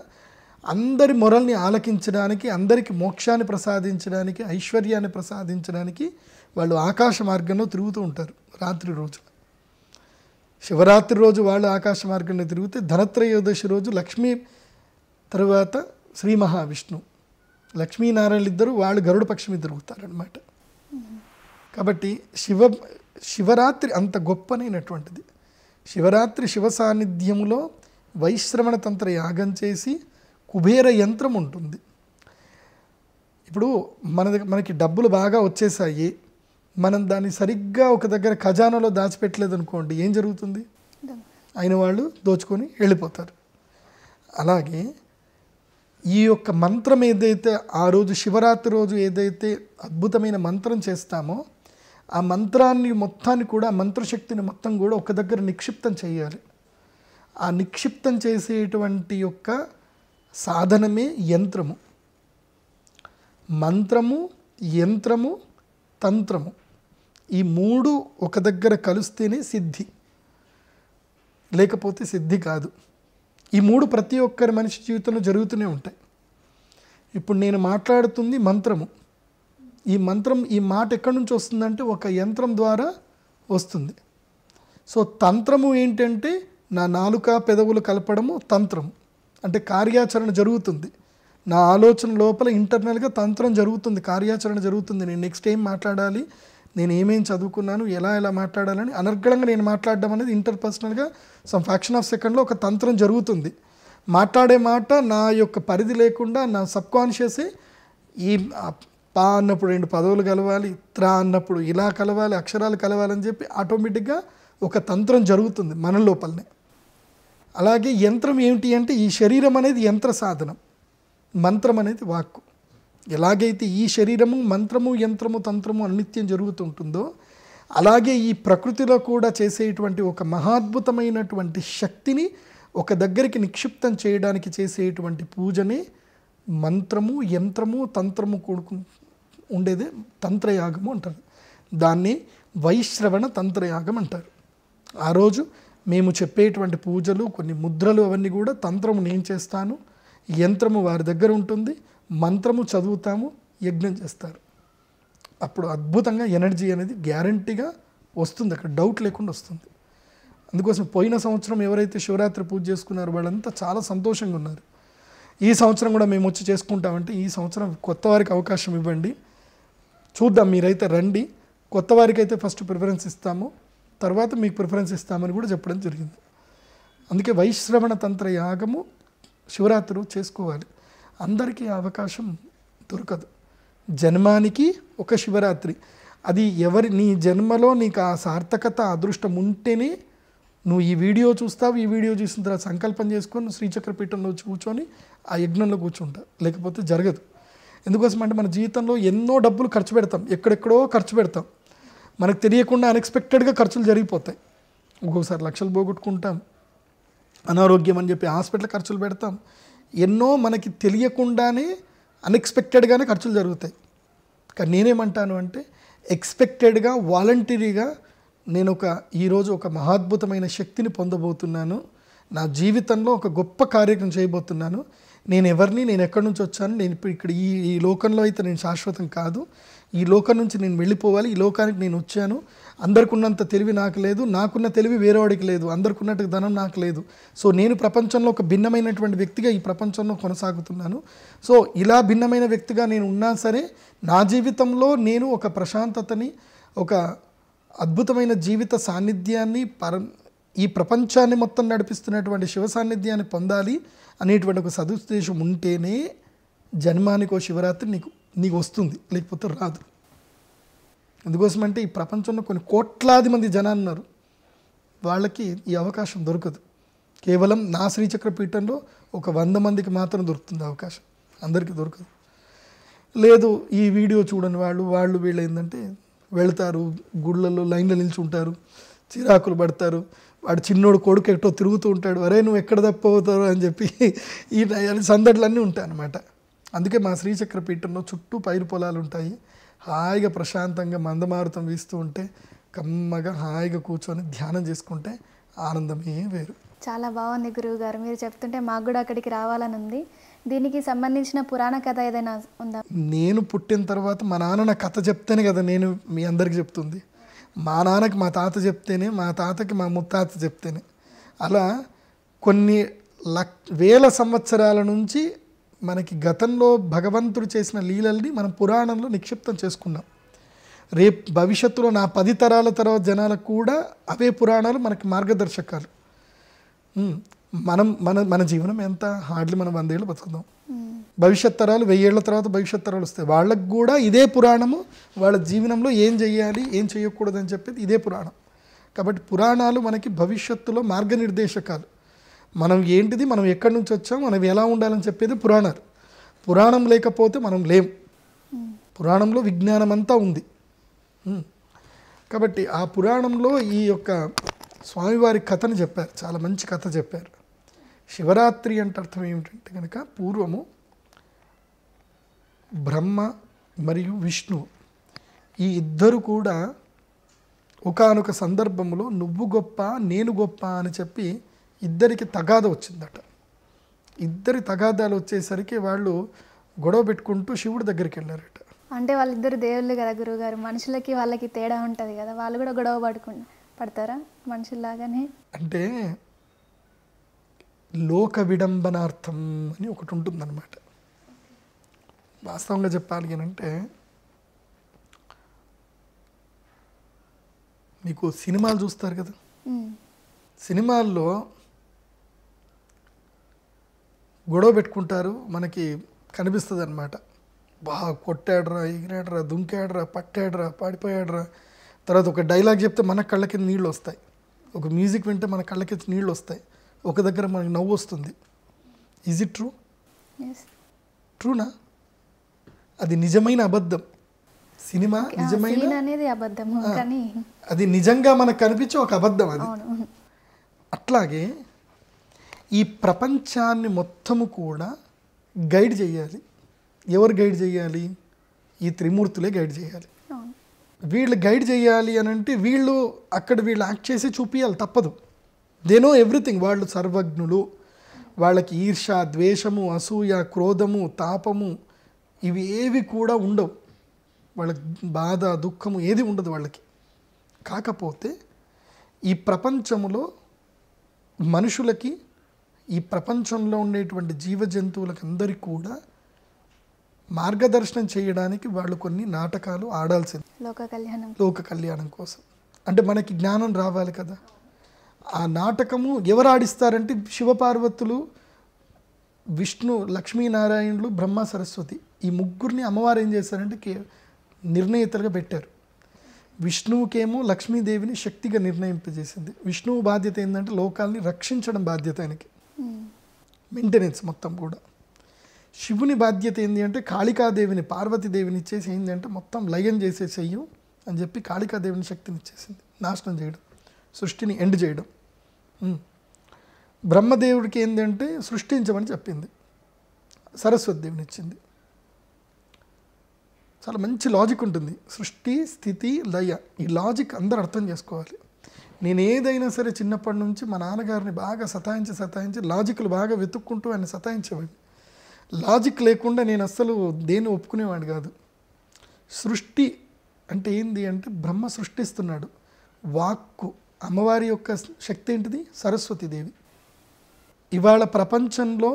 Speaker 2: అందరి మొరల్ని ఆలకించడానికి అందరికి మోక్షాన్ని ప్రసాదించడానికి ఐశ్వర్యాన్ని ప్రసాదించడానికి వాళ్ళు ఆకాశ మార్గంలో తిరుగుతూ ఉంటారు రాత్రి రోజు శివరాత్రి రోజు వాళ్ళు ఆకాశ మార్గంలో తిరిగితే ధనత్రయోదశి రోజు లక్ష్మీ తరువాత శ్రీ మహావిష్ణు లక్ష్మీనారాయణలు ఇద్దరు వాళ్ళు గరుడపక్షమి పక్షి తిరుగుతారనమాట కాబట్టి శివ శివరాత్రి అంత గొప్పనైనటువంటిది శివరాత్రి శివ సాన్నిధ్యంలో వైశ్రవణ తంత్ర యాగం చేసి కుబేర యంత్రం ఉంటుంది ఇప్పుడు మన మనకి డబ్బులు బాగా వచ్చేసాయి మనం దాన్ని సరిగ్గా ఒక దగ్గర ఖజానాలో దాచిపెట్టలేదు అనుకోండి ఏం జరుగుతుంది అయిన వాళ్ళు దోచుకొని వెళ్ళిపోతారు అలాగే ఈ యొక్క మంత్రం ఏదైతే ఆ రోజు శివరాత్రి రోజు ఏదైతే అద్భుతమైన మంత్రం చేస్తామో ఆ మంత్రాన్ని మొత్తాన్ని కూడా మంత్రశక్తిని మొత్తం కూడా ఒక దగ్గర నిక్షిప్తం చేయాలి ఆ నిక్షిప్తం చేసేటువంటి యొక్క సాధనమే యంత్రము మంత్రము యంత్రము తంత్రము ఈ మూడు ఒక దగ్గర కలిస్తేనే సిద్ధి లేకపోతే సిద్ధి కాదు ఈ మూడు ప్రతి ఒక్కరి మనిషి జీవితంలో జరుగుతూనే ఉంటాయి ఇప్పుడు నేను మాట్లాడుతుంది మంత్రము ఈ మంత్రం ఈ మాట ఎక్కడి నుంచి వస్తుందంటే ఒక యంత్రం ద్వారా వస్తుంది సో తంత్రము ఏంటంటే నా నాలుక పెదవులు కలపడము తంత్రం అంటే కార్యాచరణ జరుగుతుంది నా ఆలోచన లోపల ఇంటర్నల్గా తంత్రం జరుగుతుంది కార్యాచరణ జరుగుతుంది నేను నెక్స్ట్ ఏం మాట్లాడాలి నేను ఏమేం చదువుకున్నాను ఎలా ఎలా మాట్లాడాలని అనర్గళంగా నేను మాట్లాడడం అనేది ఇంటర్పర్సనల్గా సమ్ ఫ్యాక్షన్ ఆఫ్ సెకండ్లో ఒక తంత్రం జరుగుతుంది మాట్లాడే మాట నా యొక్క పరిధి లేకుండా నా సబ్కాన్షియస్ ఈ పా అన్నప్పుడు రెండు పదవులు కలవాలి త్రా అన్నప్పుడు ఇలా కలవాలి అక్షరాలు కలవాలని చెప్పి ఆటోమేటిక్గా ఒక తంత్రం జరుగుతుంది మన లోపలనే అలాగే యంత్రం ఏమిటి అంటే ఈ శరీరం అనేది యంత్ర సాధనం మంత్రం అనేది వాక్కు ఎలాగైతే ఈ శరీరము మంత్రము యంత్రము తంత్రము అనిత్యం జరుగుతుంటుందో అలాగే ఈ ప్రకృతిలో కూడా చేసేటువంటి ఒక మహాద్భుతమైనటువంటి శక్తిని ఒక దగ్గరికి నిక్షిప్తం చేయడానికి చేసేటువంటి పూజని మంత్రము యంత్రము తంత్రము కూడుకు ఉండేదే తంత్రయాగము అంటారు దాన్ని వైశ్రవణ తంత్రయాగం అంటారు ఆ రోజు మేము చెప్పేటువంటి పూజలు కొన్ని ముద్రలు అవన్నీ కూడా తంత్రము నేను చేస్తాను యంత్రము వారి దగ్గర ఉంటుంది మంత్రము చదువుతాము యజ్ఞం చేస్తారు అప్పుడు అద్భుతంగా ఎనర్జీ అనేది గ్యారంటీగా వస్తుంది అక్కడ డౌట్ లేకుండా వస్తుంది అందుకోసం పోయిన సంవత్సరం ఎవరైతే శివరాత్రి పూజ చేసుకున్నారో వాళ్ళంతా చాలా సంతోషంగా ఉన్నారు ఈ సంవత్సరం కూడా మేము వచ్చి చేసుకుంటామంటే ఈ సంవత్సరం కొత్త వారికి అవకాశం ఇవ్వండి చూద్దాం మీరైతే రండి కొత్త వారికి అయితే ఫస్ట్ ప్రిఫరెన్స్ ఇస్తాము తర్వాత మీకు ప్రిఫరెన్స్ ఇస్తామని కూడా చెప్పడం జరిగింది అందుకే వైశ్రవణ తంత్ర యాగము శివరాత్రి చేసుకోవాలి అందరికీ అవకాశం దొరకదు జన్మానికి ఒక శివరాత్రి అది ఎవరి నీ జన్మలో నీకు ఆ సార్థకత అదృష్టం ఉంటేనే నువ్వు ఈ వీడియో చూస్తావు ఈ వీడియో చూసిన తర్వాత సంకల్పం చేసుకొని శ్రీచక్రపీఠంలో కూర్చొని ఆ యజ్ఞంలో కూర్చుంటావు లేకపోతే జరగదు ఎందుకోసం అంటే మన జీవితంలో ఎన్నో డబ్బులు ఖర్చు పెడతాం ఎక్కడెక్కడో ఖర్చు పెడతాం మనకు తెలియకుండా అన్ఎక్స్పెక్టెడ్గా ఖర్చులు జరిగిపోతాయి ఒక్కొక్కసారి లక్షలు పోగొట్టుకుంటాం అనారోగ్యం అని చెప్పి హాస్పిటల్ ఖర్చులు పెడతాం ఎన్నో మనకి తెలియకుండానే అన్ఎక్స్పెక్టెడ్గానే ఖర్చులు జరుగుతాయి కానీ నేనేమంటాను అంటే ఎక్స్పెక్టెడ్గా వాలంటరీగా నేను ఒక ఈరోజు ఒక మహాద్భుతమైన శక్తిని పొందబోతున్నాను నా జీవితంలో ఒక గొప్ప కార్యక్రమం చేయబోతున్నాను నేను ఎవరిని నేను ఎక్కడి నుంచి వచ్చాను నేను ఇప్పుడు ఇక్కడ ఈ ఈ లోకంలో అయితే నేను శాశ్వతం కాదు ఈ లోకం నుంచి నేను వెళ్ళిపోవాలి ఈ లోకానికి నేను వచ్చాను అందరికున్నంత తెలివి నాకు లేదు నాకున్న తెలివి వేరేవాడికి లేదు అందరికున్నట్టు ధనం నాకు లేదు సో నేను ప్రపంచంలో ఒక భిన్నమైనటువంటి వ్యక్తిగా ఈ ప్రపంచంలో కొనసాగుతున్నాను సో ఇలా భిన్నమైన వ్యక్తిగా నేను ఉన్నా సరే నా జీవితంలో నేను ఒక ప్రశాంతతని ఒక అద్భుతమైన జీవిత సాన్నిధ్యాన్ని పర ఈ ప్రపంచాన్ని మొత్తం నడిపిస్తున్నటువంటి శివ సాన్నిధ్యాన్ని పొందాలి అనేటువంటి ఒక సదుద్దేశం ఉంటేనే జన్మానికో శివరాత్రి నీకు నీకు వస్తుంది లేకపోతే రాదు ఎందుకోసమంటే ఈ ప్రపంచంలో కొన్ని కోట్లాది మంది జనాలు ఉన్నారు వాళ్ళకి ఈ అవకాశం దొరకదు కేవలం నా శ్రీచక్ర పీఠంలో ఒక వంద మందికి మాత్రం దొరుకుతుంది అవకాశం అందరికీ దొరకదు లేదు ఈ వీడియో చూడని వాళ్ళు వాళ్ళు వీళ్ళు ఏంటంటే వెళ్తారు గుళ్ళల్లో లైన్లో నిల్చుంటారు చిరాకులు పడతారు వాడు చిన్నోడు కొడుకు ఎక్కడో తిరుగుతూ ఉంటాడు వరే నువ్వు ఎక్కడ తప్పవుతావు అని చెప్పి ఈ సందడులన్నీ ఉంటాయి అన్నమాట అందుకే మా శ్రీచక్ర పీఠంలో చుట్టూ పైరు పొలాలు ఉంటాయి హాయిగా ప్రశాంతంగా మందమారుతం వీస్తూ ఉంటే కమ్మగా హాయిగా కూర్చొని ధ్యానం చేసుకుంటే ఆనందమే వేరు
Speaker 1: చాలా బాగుంది గురువు గారు మీరు చెప్తుంటే మాకు కూడా అక్కడికి రావాలని ఉంది దీనికి సంబంధించిన పురాణ కథ ఏదైనా ఉందా
Speaker 2: నేను పుట్టిన తర్వాత మా నాన్న నా కథ చెప్తేనే కదా నేను మీ అందరికి చెప్తుంది మా నాన్నకి మా తాత చెప్తేనే మా తాతకి మా ముత్తాత చెప్తేనే అలా కొన్ని లక్ వేల సంవత్సరాల నుంచి మనకి గతంలో భగవంతుడు చేసిన లీలల్ని మనం పురాణంలో నిక్షిప్తం చేసుకున్నాం రేపు భవిష్యత్తులో నా పది తరాల తర్వాత జనాలకు కూడా అవే పురాణాలు మనకి మార్గదర్శకాలు మనం మన మన జీవనం ఎంత హార్డ్లీ మనం వందేళ్ళు బతుకుందాం భవిష్యత్ తరాలు వెయ్యేళ్ల తర్వాత భవిష్యత్ తరాలు వస్తాయి వాళ్ళకు కూడా ఇదే పురాణము వాళ్ళ జీవనంలో ఏం చేయాలి ఏం చేయకూడదని చెప్పేది ఇదే పురాణం కాబట్టి పురాణాలు మనకి భవిష్యత్తులో మార్గనిర్దేశకాలు మనం ఏంటిది మనం ఎక్కడి నుంచి వచ్చాం మనం ఎలా ఉండాలని చెప్పేది పురాణాలు పురాణం లేకపోతే మనం లేం పురాణంలో విజ్ఞానం అంతా ఉంది కాబట్టి ఆ పురాణంలో ఈ యొక్క స్వామివారి కథను చెప్పారు చాలా మంచి కథ చెప్పారు శివరాత్రి అంటే అర్థం ఏమిటంటే కనుక పూర్వము బ్రహ్మ మరియు విష్ణు ఈ ఇద్దరు కూడా ఒకనొక సందర్భంలో నువ్వు గొప్ప నేను గొప్ప అని చెప్పి ఇద్దరికి తగాద వచ్చిందట ఇద్దరి తగాదాలు వచ్చేసరికి వాళ్ళు గొడవ పెట్టుకుంటూ శివుడి దగ్గరికి వెళ్ళారట
Speaker 1: అంటే వాళ్ళిద్దరు దేవుళ్ళు కదా గురువుగారు మనుషులకి వాళ్ళకి తేడా ఉంటుంది కదా వాళ్ళు కూడా గొడవ పడుకుంటు పడతారా మనుషుల్లాగానే
Speaker 2: అంటే లోక విడంబనార్థం అని ఒకటి ఉంటుందన్నమాట వాస్తవంగా చెప్పాలి అంటే మీకు సినిమాలు చూస్తారు కదా సినిమాల్లో గొడవ పెట్టుకుంటారు మనకి కనిపిస్తుంది అనమాట బాగా కొట్టాడరా ఎగిరాడరా దుంకాడరా పట్టాడరా పాడిపోయాడరా తర్వాత ఒక డైలాగ్ చెప్తే మన కళ్ళ కింద నీళ్ళు వస్తాయి ఒక మ్యూజిక్ వింటే మన కళ్ళ కింద నీళ్ళు వస్తాయి ఒక దగ్గర మనకి నవ్వు వస్తుంది ఈజ్ ఇట్ ట్రూ ట్రూనా అది నిజమైన అబద్ధం సినిమా నిజమైన
Speaker 1: అనేది అబద్ధం కానీ
Speaker 2: అది నిజంగా మనకు కనిపించే ఒక అబద్ధం అది అట్లాగే ఈ ప్రపంచాన్ని మొత్తము కూడా గైడ్ చేయాలి ఎవరు గైడ్ చేయాలి ఈ త్రిమూర్తులే గైడ్ చేయాలి వీళ్ళు గైడ్ చేయాలి అని అంటే వీళ్ళు అక్కడ వీళ్ళు యాక్ట్ చేసి చూపించాలి తప్పదు దే నో ఎవ్రీథింగ్ వాళ్ళు సర్వజ్ఞులు వాళ్ళకి ఈర్ష ద్వేషము అసూయ క్రోధము తాపము ఇవి ఏవి కూడా ఉండవు వాళ్ళకి బాధ దుఃఖము ఏది ఉండదు వాళ్ళకి కాకపోతే ఈ ప్రపంచంలో మనుషులకి ఈ ప్రపంచంలో ఉండేటువంటి జీవ జంతువులకు అందరికీ కూడా మార్గదర్శనం చేయడానికి వాళ్ళు కొన్ని నాటకాలు ఆడాల్సింది
Speaker 1: లోక కళ్యాణం
Speaker 2: లోక కళ్యాణం కోసం అంటే మనకి జ్ఞానం రావాలి కదా ఆ నాటకము ఎవరు ఆడిస్తారంటే శివపార్వతులు విష్ణు లక్ష్మీనారాయణులు బ్రహ్మ సరస్వతి ఈ ముగ్గురిని అమ్మవారు ఏం చేశారంటే కే నిర్ణయితలుగా పెట్టారు విష్ణువుకేమో లక్ష్మీదేవిని శక్తిగా నిర్ణయింపజేసింది విష్ణువు బాధ్యత ఏంటంటే లోకాల్ని రక్షించడం బాధ్యత ఆయనకి మెయింటెనెన్స్ మొత్తం కూడా శివుని బాధ్యత ఏంటి అంటే కాళికాదేవిని పార్వతీదేవిని ఇచ్చేసి ఏంటంటే మొత్తం లయం చేసే చెయ్యం అని చెప్పి కాళికాదేవిని శక్తిని ఇచ్చేసింది నాశనం చేయడం సృష్టిని ఎండ్ చేయడం బ్రహ్మదేవుడికి ఏంటంటే సృష్టించమని చెప్పింది సరస్వతి దేవిని ఇచ్చింది చాలా మంచి లాజిక్ ఉంటుంది సృష్టి స్థితి లయ ఈ లాజిక్ అందరు అర్థం చేసుకోవాలి నేను ఏదైనా సరే చిన్నప్పటి నుంచి మా నాన్నగారిని బాగా సతాయించి సతాయించి లాజిక్లు బాగా వెతుక్కుంటూ ఆయన సతాయించేవాడిని లాజిక్ లేకుండా నేను అస్సలు దేన్ని ఒప్పుకునేవాడు కాదు సృష్టి అంటే ఏంది అంటే బ్రహ్మ సృష్టిస్తున్నాడు వాక్కు అమ్మవారి యొక్క శక్తి ఏంటిది సరస్వతీదేవి ఇవాళ ప్రపంచంలో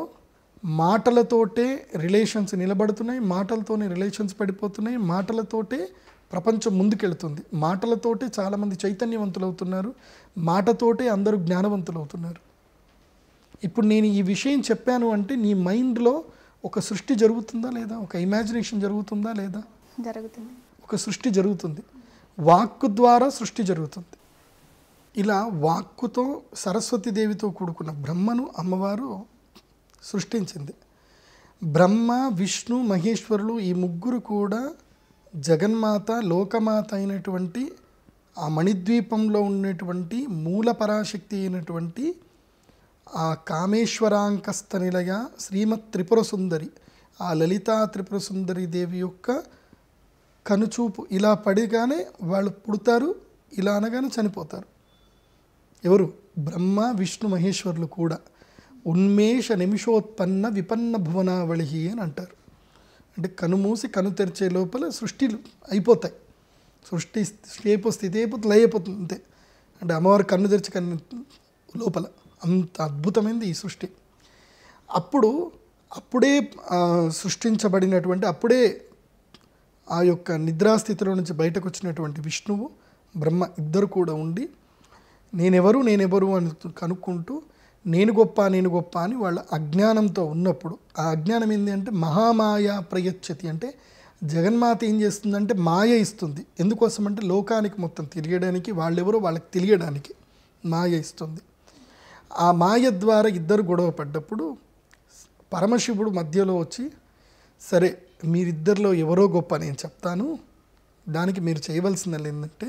Speaker 2: మాటలతోటే రిలేషన్స్ నిలబడుతున్నాయి మాటలతోనే రిలేషన్స్ పడిపోతున్నాయి మాటలతోటే ప్రపంచం ముందుకెళ్తుంది మాటలతోటే చాలామంది చైతన్యవంతులు అవుతున్నారు మాటతోటే అందరూ జ్ఞానవంతులు అవుతున్నారు ఇప్పుడు నేను ఈ విషయం చెప్పాను అంటే నీ మైండ్లో ఒక సృష్టి జరుగుతుందా లేదా ఒక ఇమాజినేషన్ జరుగుతుందా లేదా జరుగుతుంది ఒక సృష్టి జరుగుతుంది వాక్కు ద్వారా సృష్టి జరుగుతుంది ఇలా వాక్కుతో సరస్వతీదేవితో కూడుకున్న బ్రహ్మను అమ్మవారు సృష్టించింది బ్రహ్మ విష్ణు మహేశ్వరులు ఈ ముగ్గురు కూడా జగన్మాత లోకమాత అయినటువంటి ఆ మణిద్వీపంలో ఉన్నటువంటి మూల పరాశక్తి అయినటువంటి ఆ కామేశ్వరాంకస్త నిలయ శ్రీమత్ త్రిపుర సుందరి ఆ లలితా త్రిపుర సుందరి దేవి యొక్క కనుచూపు ఇలా పడిగానే వాళ్ళు పుడతారు ఇలా అనగానే చనిపోతారు ఎవరు బ్రహ్మ విష్ణు మహేశ్వరులు కూడా ఉన్మేష నిమిషోత్పన్న విపన్న భువనావళి అని అంటారు అంటే కనుమూసి కను తెరిచే లోపల సృష్టిలు అయిపోతాయి సృష్టి స్టేపు స్థితి అయిపోతుంది లయ అయిపోతుంది అంతే అంటే అమ్మవారి కన్ను తెరిచి కన్ను లోపల అంత అద్భుతమైనది ఈ సృష్టి అప్పుడు అప్పుడే సృష్టించబడినటువంటి అప్పుడే ఆ యొక్క నిద్రాస్థితిలో నుంచి బయటకు వచ్చినటువంటి విష్ణువు బ్రహ్మ ఇద్దరు కూడా ఉండి నేనెవరు నేనెవరు అని కనుక్కుంటూ నేను గొప్ప నేను గొప్ప అని వాళ్ళ అజ్ఞానంతో ఉన్నప్పుడు ఆ అజ్ఞానం ఏంటి అంటే మహామాయ ప్రయచ్చతి అంటే జగన్మాత ఏం చేస్తుందంటే మాయ ఇస్తుంది ఎందుకోసం అంటే లోకానికి మొత్తం తిరిగడానికి వాళ్ళెవరో వాళ్ళకి తెలియడానికి మాయ ఇస్తుంది ఆ మాయ ద్వారా ఇద్దరు గొడవ పడ్డప్పుడు పరమశివుడు మధ్యలో వచ్చి సరే మీరిద్దరిలో ఎవరో గొప్ప నేను చెప్తాను దానికి మీరు చేయవలసిన ఏంటంటే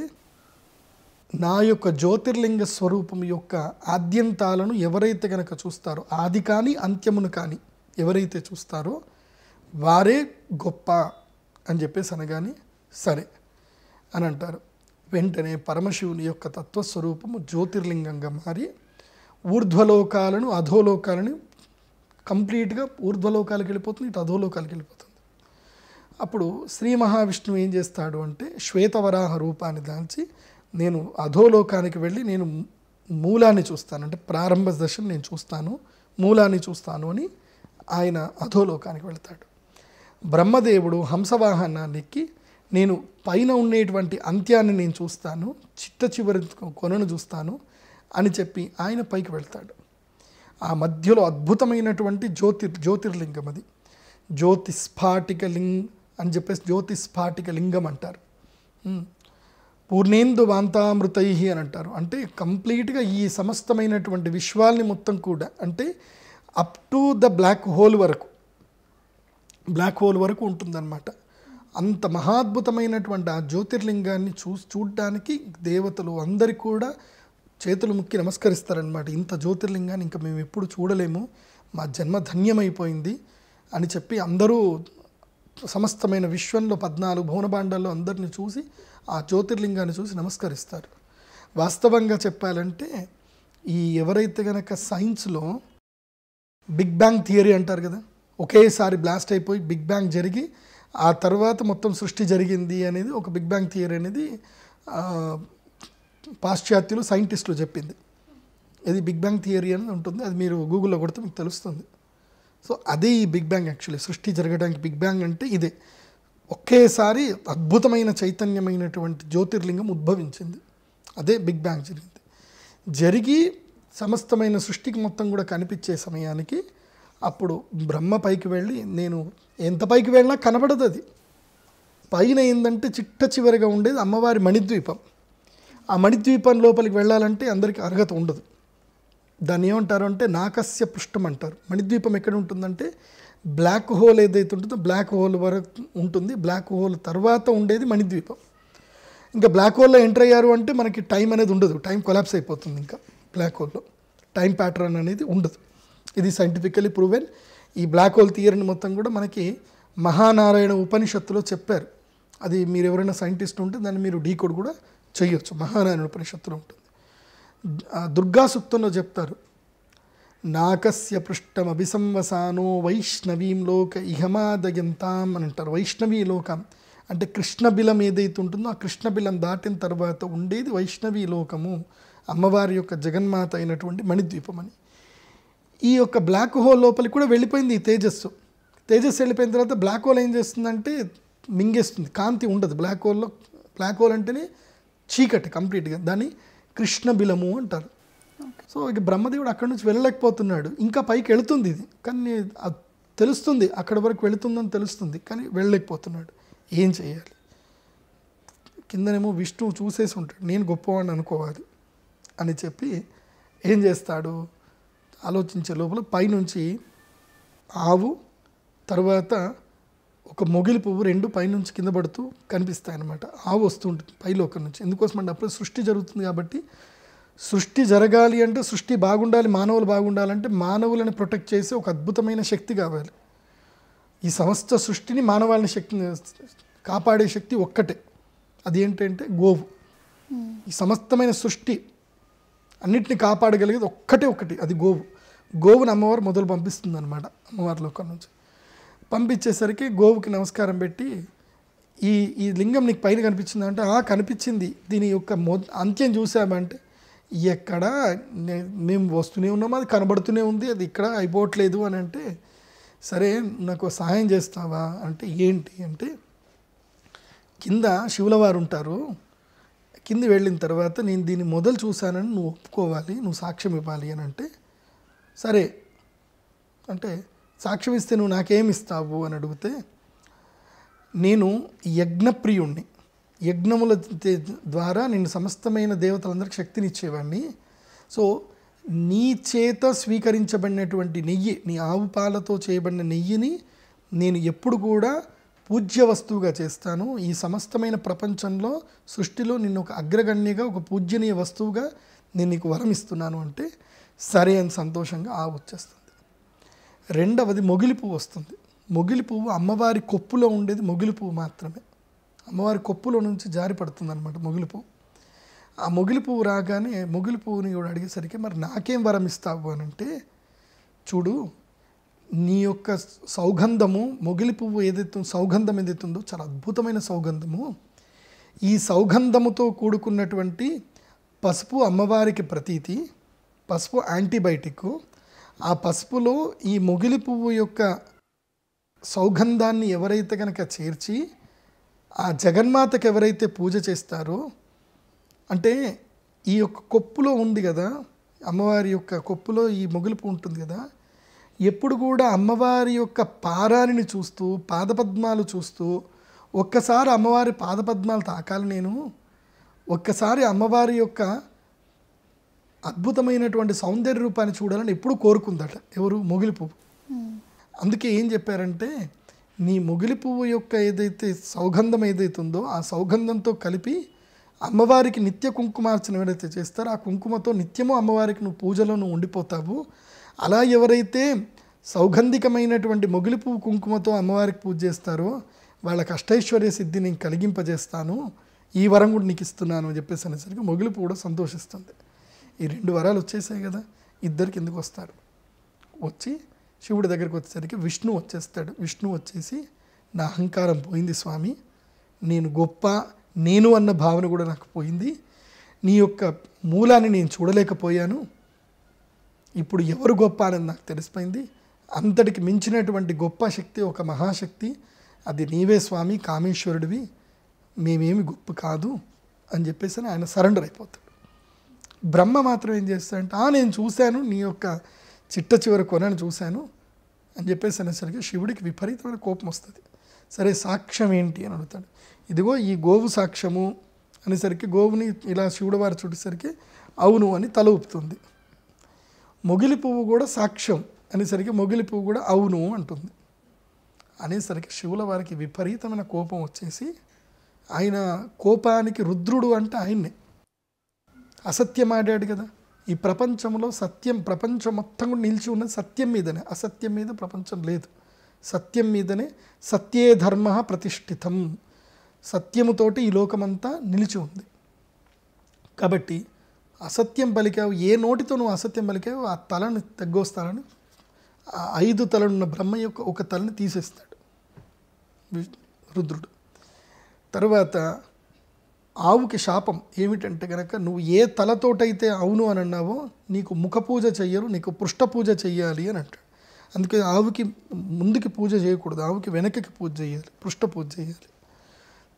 Speaker 2: నా యొక్క జ్యోతిర్లింగ స్వరూపం యొక్క ఆద్యంతాలను ఎవరైతే కనుక చూస్తారో ఆది కానీ అంత్యమును కానీ ఎవరైతే చూస్తారో వారే గొప్ప అని చెప్పేసి అనగానే సరే అని అంటారు వెంటనే పరమశివుని యొక్క తత్వస్వరూపము జ్యోతిర్లింగంగా మారి ఊర్ధ్వలోకాలను అధోలోకాలను కంప్లీట్గా ఊర్ధ్వలోకాలకు వెళ్ళిపోతుంది ఇటు అధోలోకాలకు వెళ్ళిపోతుంది అప్పుడు శ్రీ మహావిష్ణువు ఏం చేస్తాడు అంటే శ్వేతవరాహ రూపాన్ని దాల్చి నేను అధోలోకానికి వెళ్ళి నేను మూలాన్ని చూస్తాను అంటే ప్రారంభ దశను నేను చూస్తాను మూలాన్ని చూస్తాను అని ఆయన అధోలోకానికి వెళ్తాడు బ్రహ్మదేవుడు హంసవాహనాన్ని ఎక్కి నేను పైన ఉండేటువంటి అంత్యాన్ని నేను చూస్తాను చిట్ట చివరి కొనను చూస్తాను అని చెప్పి ఆయన పైకి వెళ్తాడు ఆ మధ్యలో అద్భుతమైనటువంటి జ్యోతిర్ జ్యోతిర్లింగం అది జ్యోతిస్ఫాటిక లింగ్ అని చెప్పేసి జ్యోతిస్ఫాటిక లింగం అంటారు పూర్ణేందు వాంతామృతై అని అంటారు అంటే కంప్లీట్గా ఈ సమస్తమైనటువంటి విశ్వాల్ని మొత్తం కూడా అంటే up to the black hole వరకు బ్లాక్ హోల్ వరకు ఉంటుందన్నమాట అంత మహాద్భుతమైనటువంటి ఆ జ్యోతిర్లింగాన్ని చూ చూడ్డానికి దేవతలు అందరి కూడా చేతులు ముక్కి నమస్కరిస్తారనమాట ఇంత జ్యోతిర్లింగాన్ని ఇంకా మేము ఎప్పుడు చూడలేము మా జన్మ ధన్యమైపోయింది అని చెప్పి అందరూ సమస్తమైన విశ్వంలో పద్నాలుగు భాండాల్లో అందరిని చూసి ఆ జ్యోతిర్లింగాన్ని చూసి నమస్కరిస్తారు వాస్తవంగా చెప్పాలంటే ఈ ఎవరైతే కనుక సైన్స్లో బిగ్ బ్యాంగ్ థియరీ అంటారు కదా ఒకేసారి బ్లాస్ట్ అయిపోయి బిగ్ బ్యాంగ్ జరిగి ఆ తర్వాత మొత్తం సృష్టి జరిగింది అనేది ఒక బిగ్ బ్యాంగ్ థియరీ అనేది పాశ్చాత్యులు సైంటిస్టులు చెప్పింది ఇది బిగ్ బ్యాంగ్ థియరీ అనేది ఉంటుంది అది మీరు గూగుల్లో కొడితే మీకు తెలుస్తుంది సో అదే ఈ బిగ్ బ్యాంగ్ యాక్చువల్లీ సృష్టి జరగడానికి బిగ్ బ్యాంగ్ అంటే ఇదే ఒకేసారి అద్భుతమైన చైతన్యమైనటువంటి జ్యోతిర్లింగం ఉద్భవించింది అదే బిగ్ బ్యాంగ్ జరిగింది జరిగి సమస్తమైన సృష్టికి మొత్తం కూడా కనిపించే సమయానికి అప్పుడు బ్రహ్మ పైకి వెళ్ళి నేను ఎంత పైకి వెళ్ళినా కనబడదు అది పైన ఏంటంటే చిట్ట చివరిగా ఉండేది అమ్మవారి మణిద్వీపం ఆ మణిద్వీపం లోపలికి వెళ్ళాలంటే అందరికీ అర్హత ఉండదు దాన్ని ఏమంటారు అంటే నాకస్య పృష్ఠం అంటారు మణిద్వీపం ఎక్కడ ఉంటుందంటే బ్లాక్ హోల్ ఏదైతే ఉంటుందో బ్లాక్ హోల్ వరకు ఉంటుంది బ్లాక్ హోల్ తర్వాత ఉండేది మణిద్వీపం ఇంకా బ్లాక్ హోల్లో ఎంటర్ అయ్యారు అంటే మనకి టైం అనేది ఉండదు టైం కొలాప్స్ అయిపోతుంది ఇంకా బ్లాక్ హోల్లో టైం ప్యాటర్న్ అనేది ఉండదు ఇది సైంటిఫికలీ ప్రూవెన్ ఈ బ్లాక్ హోల్ థియరీని మొత్తం కూడా మనకి మహానారాయణ ఉపనిషత్తులో చెప్పారు అది మీరు ఎవరైనా సైంటిస్ట్ ఉంటే దాన్ని మీరు డీకోడ్ కూడా చేయొచ్చు మహానారాయణ ఉపనిషత్తులో ఉంటుంది దుర్గా సూక్తంలో చెప్తారు నాకస్య పృష్టమభిసంవసానో వైష్ణవీం లోక ఇహమాదయంతాం అని అంటారు వైష్ణవీ లోకం అంటే కృష్ణబిలం ఏదైతే ఉంటుందో ఆ కృష్ణబిలం దాటిన తర్వాత ఉండేది వైష్ణవీ లోకము అమ్మవారి యొక్క జగన్మాత అయినటువంటి మణిద్వీపం అని ఈ యొక్క బ్లాక్ హోల్ లోపలికి కూడా వెళ్ళిపోయింది ఈ తేజస్సు తేజస్సు వెళ్ళిపోయిన తర్వాత బ్లాక్ హోల్ ఏం చేస్తుందంటే మింగేస్తుంది కాంతి ఉండదు బ్లాక్ హోల్లో బ్లాక్ హోల్ అంటేనే చీకటి కంప్లీట్గా దాన్ని కృష్ణబిలము అంటారు సో ఇక బ్రహ్మదేవుడు అక్కడి నుంచి వెళ్ళలేకపోతున్నాడు ఇంకా పైకి వెళుతుంది ఇది కానీ తెలుస్తుంది అక్కడి వరకు వెళుతుందని తెలుస్తుంది కానీ వెళ్ళలేకపోతున్నాడు ఏం చేయాలి కిందనేమో విష్ణువు చూసేసి ఉంటాడు నేను గొప్పవాడిని అనుకోవాలి అని చెప్పి ఏం చేస్తాడు ఆలోచించే లోపల పైనుంచి ఆవు తర్వాత ఒక మొగిలి పువ్వు రెండు పైనుంచి కింద పడుతూ కనిపిస్తాయి అనమాట ఆవు వస్తుంటుంది పైలోకం నుంచి ఎందుకోసం అంటే అప్పుడు సృష్టి జరుగుతుంది కాబట్టి సృష్టి జరగాలి అంటే సృష్టి బాగుండాలి మానవులు బాగుండాలంటే మానవులను ప్రొటెక్ట్ చేసే ఒక అద్భుతమైన శక్తి కావాలి ఈ సమస్త సృష్టిని మానవాళిని శక్తిని కాపాడే శక్తి ఒక్కటే అది ఏంటంటే గోవు ఈ సమస్తమైన సృష్టి అన్నిటిని కాపాడగలిగేది ఒక్కటే ఒకటి అది గోవు గోవుని అమ్మవారు మొదలు పంపిస్తుంది అనమాట అమ్మవారి లోకం నుంచి పంపించేసరికి గోవుకి నమస్కారం పెట్టి ఈ ఈ లింగం నీకు పైన కనిపించిందంటే ఆ కనిపించింది దీని యొక్క మొ అంత్యం చూసామంటే ఎక్కడ మేము వస్తూనే ఉన్నాము అది కనబడుతూనే ఉంది అది ఇక్కడ అయిపోవట్లేదు అని అంటే సరే నాకు సహాయం చేస్తావా అంటే ఏంటి అంటే కింద శివులవారు ఉంటారు కింద వెళ్ళిన తర్వాత నేను దీన్ని మొదలు చూశానని నువ్వు ఒప్పుకోవాలి నువ్వు సాక్ష్యం ఇవ్వాలి అని అంటే సరే అంటే సాక్ష్యం ఇస్తే నువ్వు నాకేమిస్తావు అని అడిగితే నేను యజ్ఞప్రియుణ్ణి యజ్ఞముల ద్వారా నేను సమస్తమైన దేవతలందరికీ శక్తినిచ్చేవాడిని సో నీ చేత స్వీకరించబడినటువంటి నెయ్యి నీ ఆవు పాలతో చేయబడిన నెయ్యిని నేను ఎప్పుడు కూడా పూజ్య వస్తువుగా చేస్తాను ఈ సమస్తమైన ప్రపంచంలో సృష్టిలో నిన్ను ఒక అగ్రగణ్యగా ఒక పూజ్యనీయ వస్తువుగా నేను నీకు వరం ఇస్తున్నాను అంటే సరే అని సంతోషంగా ఆవు వచ్చేస్తుంది రెండవది మొగిలి పువ్వు వస్తుంది మొగిలి పువ్వు అమ్మవారి కొప్పులో ఉండేది మొగిలి పువ్వు మాత్రమే అమ్మవారి కొప్పులో నుంచి జారి పడుతుందన్నమాట ముగిలిపు ఆ పువ్వు రాగానే పువ్వుని కూడా అడిగేసరికి మరి నాకేం వరం ఇస్తావు అని అంటే చూడు నీ యొక్క సౌగంధము మొగిలి పువ్వు ఏదైతే సౌగంధం ఉందో చాలా అద్భుతమైన సౌగంధము ఈ సౌగంధముతో కూడుకున్నటువంటి పసుపు అమ్మవారికి ప్రతీతి పసుపు యాంటీబయాటిక్ ఆ పసుపులో ఈ మొగిలి పువ్వు యొక్క సౌగంధాన్ని ఎవరైతే కనుక చేర్చి ఆ జగన్మాతకు ఎవరైతే పూజ చేస్తారో అంటే ఈ యొక్క కొప్పులో ఉంది కదా అమ్మవారి యొక్క కొప్పులో ఈ మొగులుపు ఉంటుంది కదా ఎప్పుడు కూడా అమ్మవారి యొక్క పారాణిని చూస్తూ పాదపద్మాలు చూస్తూ ఒక్కసారి అమ్మవారి పాదపద్మాలు తాకాలి నేను ఒక్కసారి అమ్మవారి యొక్క అద్భుతమైనటువంటి సౌందర్య రూపాన్ని చూడాలని ఎప్పుడు కోరుకుందట ఎవరు మొగిలిపు అందుకే ఏం చెప్పారంటే నీ మొగిలి పువ్వు యొక్క ఏదైతే సౌగంధం ఏదైతే ఉందో ఆ సౌగంధంతో కలిపి అమ్మవారికి నిత్య కుంకుమార్చన ఎవరైతే చేస్తారో ఆ కుంకుమతో నిత్యము అమ్మవారికి నువ్వు పూజలను ఉండిపోతావు అలా ఎవరైతే సౌగంధికమైనటువంటి మొగిలి పువ్వు కుంకుమతో అమ్మవారికి పూజ చేస్తారో వాళ్ళ కష్టైశ్వర్య సిద్ధి నేను కలిగింపజేస్తాను ఈ వరం కూడా నీకు ఇస్తున్నాను అని చెప్పేసి అనేసరికి మొగిలి పువ్వు కూడా సంతోషిస్తుంది ఈ రెండు వరాలు వచ్చేసాయి కదా ఇద్దరికి ఎందుకు వస్తారు వచ్చి శివుడి దగ్గరికి వచ్చేసరికి విష్ణు వచ్చేస్తాడు విష్ణు వచ్చేసి నా అహంకారం పోయింది స్వామి నేను గొప్ప నేను అన్న భావన కూడా నాకు పోయింది నీ యొక్క మూలాన్ని నేను చూడలేకపోయాను ఇప్పుడు ఎవరు గొప్ప అనేది నాకు తెలిసిపోయింది అంతటికి మించినటువంటి గొప్ప శక్తి ఒక మహాశక్తి అది నీవే స్వామి కామేశ్వరుడివి మేమేమి గొప్ప కాదు అని చెప్పేసి ఆయన సరెండర్ అయిపోతాడు బ్రహ్మ మాత్రం ఏం చేస్తాడంటే ఆ నేను చూశాను నీ యొక్క చిట్ట చివరి కొనని చూశాను అని చెప్పేసి అనేసరికి శివుడికి విపరీతమైన కోపం వస్తుంది సరే సాక్ష్యం ఏంటి అని అడుగుతాడు ఇదిగో ఈ గోవు సాక్ష్యము అనేసరికి గోవుని ఇలా శివుడు వారు చుట్టేసరికి అవును అని తల ఊపుతుంది మొగిలి పువ్వు కూడా సాక్ష్యం అనేసరికి మొగిలి పువ్వు కూడా అవును అంటుంది అనేసరికి శివుల వారికి విపరీతమైన కోపం వచ్చేసి ఆయన కోపానికి రుద్రుడు అంటే ఆయన్నే అసత్యం ఆడాడు కదా ఈ ప్రపంచంలో సత్యం ప్రపంచం మొత్తం కూడా నిలిచి ఉన్నది సత్యం మీదనే అసత్యం మీద ప్రపంచం లేదు సత్యం మీదనే సత్యే ధర్మ ప్రతిష్ఠితం సత్యముతోటి ఈ లోకమంతా నిలిచి ఉంది కాబట్టి అసత్యం పలికావు ఏ నోటితో నువ్వు అసత్యం పలికావు ఆ తలను తగ్గొస్తానని ఆ ఐదు తలనున్న బ్రహ్మ యొక్క ఒక తలని తీసేస్తాడు రుద్రుడు తర్వాత ఆవుకి శాపం ఏమిటంటే కనుక నువ్వు ఏ తలతోటైతే అవును అని అన్నావో నీకు ముఖ పూజ చెయ్యరు నీకు పృష్ఠ పూజ చెయ్యాలి అని అంటాడు అందుకే ఆవుకి ముందుకి పూజ చేయకూడదు ఆవుకి వెనకకి పూజ చేయాలి పృష్ఠ పూజ చేయాలి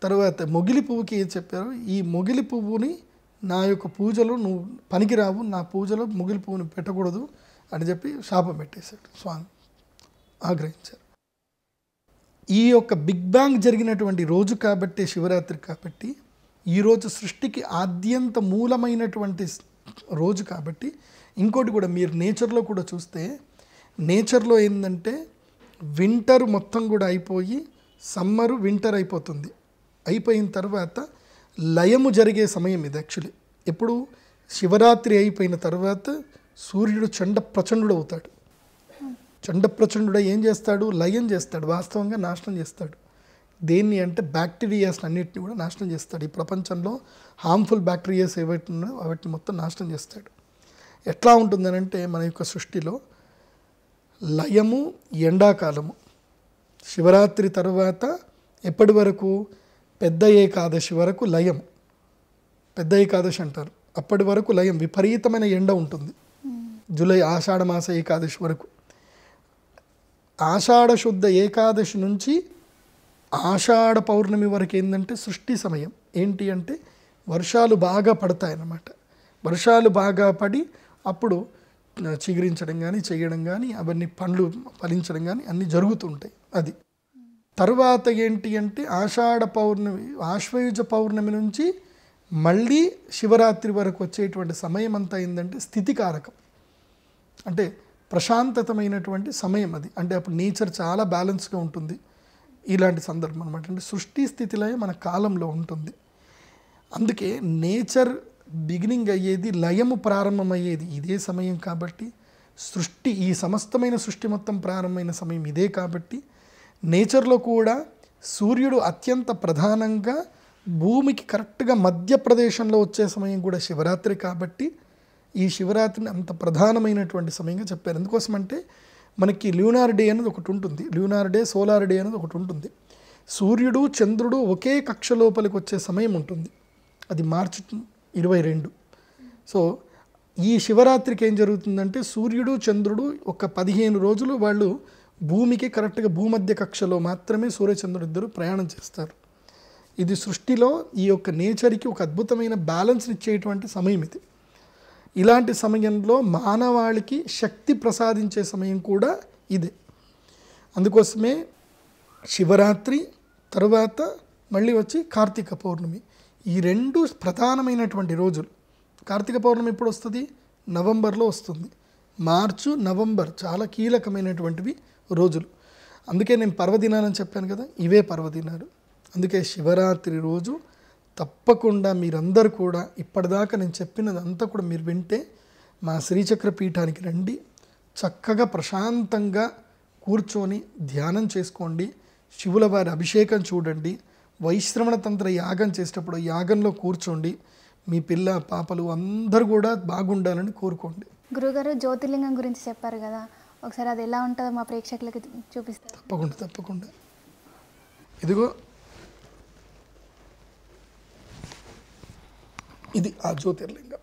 Speaker 2: తర్వాత మొగిలి పువ్వుకి ఏం చెప్పారు ఈ మొగిలి పువ్వుని నా యొక్క పూజలో నువ్వు పనికిరావు నా పూజలో మొగిలి పువ్వుని పెట్టకూడదు అని చెప్పి శాపం పెట్టేశాడు స్వామి ఆగ్రహించారు ఈ యొక్క బిగ్ బ్యాంగ్ జరిగినటువంటి రోజు కాబట్టి శివరాత్రి కాబట్టి ఈరోజు సృష్టికి ఆద్యంత మూలమైనటువంటి రోజు కాబట్టి ఇంకోటి కూడా మీరు నేచర్లో కూడా చూస్తే నేచర్లో ఏంటంటే వింటర్ మొత్తం కూడా అయిపోయి సమ్మరు వింటర్ అయిపోతుంది అయిపోయిన తర్వాత లయము జరిగే సమయం ఇది యాక్చువల్లీ ఎప్పుడు శివరాత్రి అయిపోయిన తర్వాత సూర్యుడు చండ ప్రచండు అవుతాడు చండ ప్రచండు ఏం చేస్తాడు లయం చేస్తాడు వాస్తవంగా నాశనం చేస్తాడు దేన్ని అంటే బ్యాక్టీరియాస్ అన్నిటిని కూడా నాశనం చేస్తాడు ఈ ప్రపంచంలో హార్మ్ఫుల్ బ్యాక్టీరియాస్ ఏవైతే ఉన్నాయో వాటిని మొత్తం నాశనం చేస్తాడు ఎట్లా ఉంటుందని అంటే మన యొక్క సృష్టిలో లయము ఎండాకాలము శివరాత్రి తర్వాత ఎప్పటి వరకు పెద్ద ఏకాదశి వరకు లయం పెద్ద ఏకాదశి అంటారు అప్పటి వరకు లయం విపరీతమైన ఎండ ఉంటుంది జూలై ఆషాఢ మాస ఏకాదశి వరకు ఆషాఢ శుద్ధ ఏకాదశి నుంచి ఆషాఢ పౌర్ణమి వరకు ఏంటంటే సృష్టి సమయం ఏంటి అంటే వర్షాలు బాగా పడతాయన్నమాట వర్షాలు బాగా పడి అప్పుడు చిగురించడం కానీ చేయడం కానీ అవన్నీ పండ్లు ఫలించడం కానీ అన్నీ జరుగుతుంటాయి అది తర్వాత ఏంటి అంటే ఆషాఢ పౌర్ణమి ఆశ్వయుజ పౌర్ణమి నుంచి మళ్ళీ శివరాత్రి వరకు వచ్చేటువంటి సమయం అంతా ఏంటంటే స్థితికారకం అంటే ప్రశాంతతమైనటువంటి సమయం అది అంటే అప్పుడు నేచర్ చాలా బ్యాలెన్స్గా ఉంటుంది ఇలాంటి సందర్భం అనమాట అంటే సృష్టి స్థితిలయ మన కాలంలో ఉంటుంది అందుకే నేచర్ బిగినింగ్ అయ్యేది లయము ప్రారంభమయ్యేది ఇదే సమయం కాబట్టి సృష్టి ఈ సమస్తమైన సృష్టి మొత్తం ప్రారంభమైన సమయం ఇదే కాబట్టి నేచర్లో కూడా సూర్యుడు అత్యంత ప్రధానంగా భూమికి కరెక్ట్గా మధ్య ప్రదేశంలో వచ్చే సమయం కూడా శివరాత్రి కాబట్టి ఈ శివరాత్రిని అంత ప్రధానమైనటువంటి సమయంగా చెప్పారు ఎందుకోసమంటే మనకి ల్యూనార్ డే అనేది ఒకటి ఉంటుంది ల్యూనార్ డే సోలార్ డే అనేది ఒకటి ఉంటుంది సూర్యుడు చంద్రుడు ఒకే కక్ష లోపలికి వచ్చే సమయం ఉంటుంది అది మార్చి ఇరవై రెండు సో ఈ శివరాత్రికి ఏం జరుగుతుందంటే సూర్యుడు చంద్రుడు ఒక పదిహేను రోజులు వాళ్ళు భూమికి కరెక్ట్గా భూమధ్య కక్షలో మాత్రమే సూర్యచంద్రుడు ఇద్దరు ప్రయాణం చేస్తారు ఇది సృష్టిలో ఈ యొక్క నేచర్కి ఒక అద్భుతమైన బ్యాలెన్స్ని ఇచ్చేటువంటి సమయం ఇది ఇలాంటి సమయంలో మానవాళికి శక్తి ప్రసాదించే సమయం కూడా ఇదే అందుకోసమే శివరాత్రి తరువాత మళ్ళీ వచ్చి కార్తీక పౌర్ణమి ఈ రెండు ప్రధానమైనటువంటి రోజులు కార్తీక పౌర్ణమి ఎప్పుడు వస్తుంది నవంబర్లో వస్తుంది మార్చు నవంబర్ చాలా కీలకమైనటువంటివి రోజులు అందుకే నేను పర్వదినాలని చెప్పాను కదా ఇవే పర్వదినాలు అందుకే శివరాత్రి రోజు తప్పకుండా మీరందరూ కూడా ఇప్పటిదాకా నేను చెప్పినదంతా కూడా మీరు వింటే మా శ్రీచక్ర పీఠానికి రండి చక్కగా ప్రశాంతంగా కూర్చొని ధ్యానం చేసుకోండి శివుల వారి అభిషేకం చూడండి వైశ్రవణ తంత్ర యాగం చేసేటప్పుడు యాగంలో కూర్చోండి మీ పిల్ల పాపలు అందరూ కూడా బాగుండాలని కోరుకోండి
Speaker 1: గురుగారు జ్యోతిర్లింగం గురించి చెప్పారు కదా ఒకసారి అది ఎలా ఉంటుందో మా ప్రేక్షకులకి చూపిస్తారు
Speaker 2: తప్పకుండా తప్పకుండా ఇదిగో ఇది ఆ జ్యోతిర్లింగం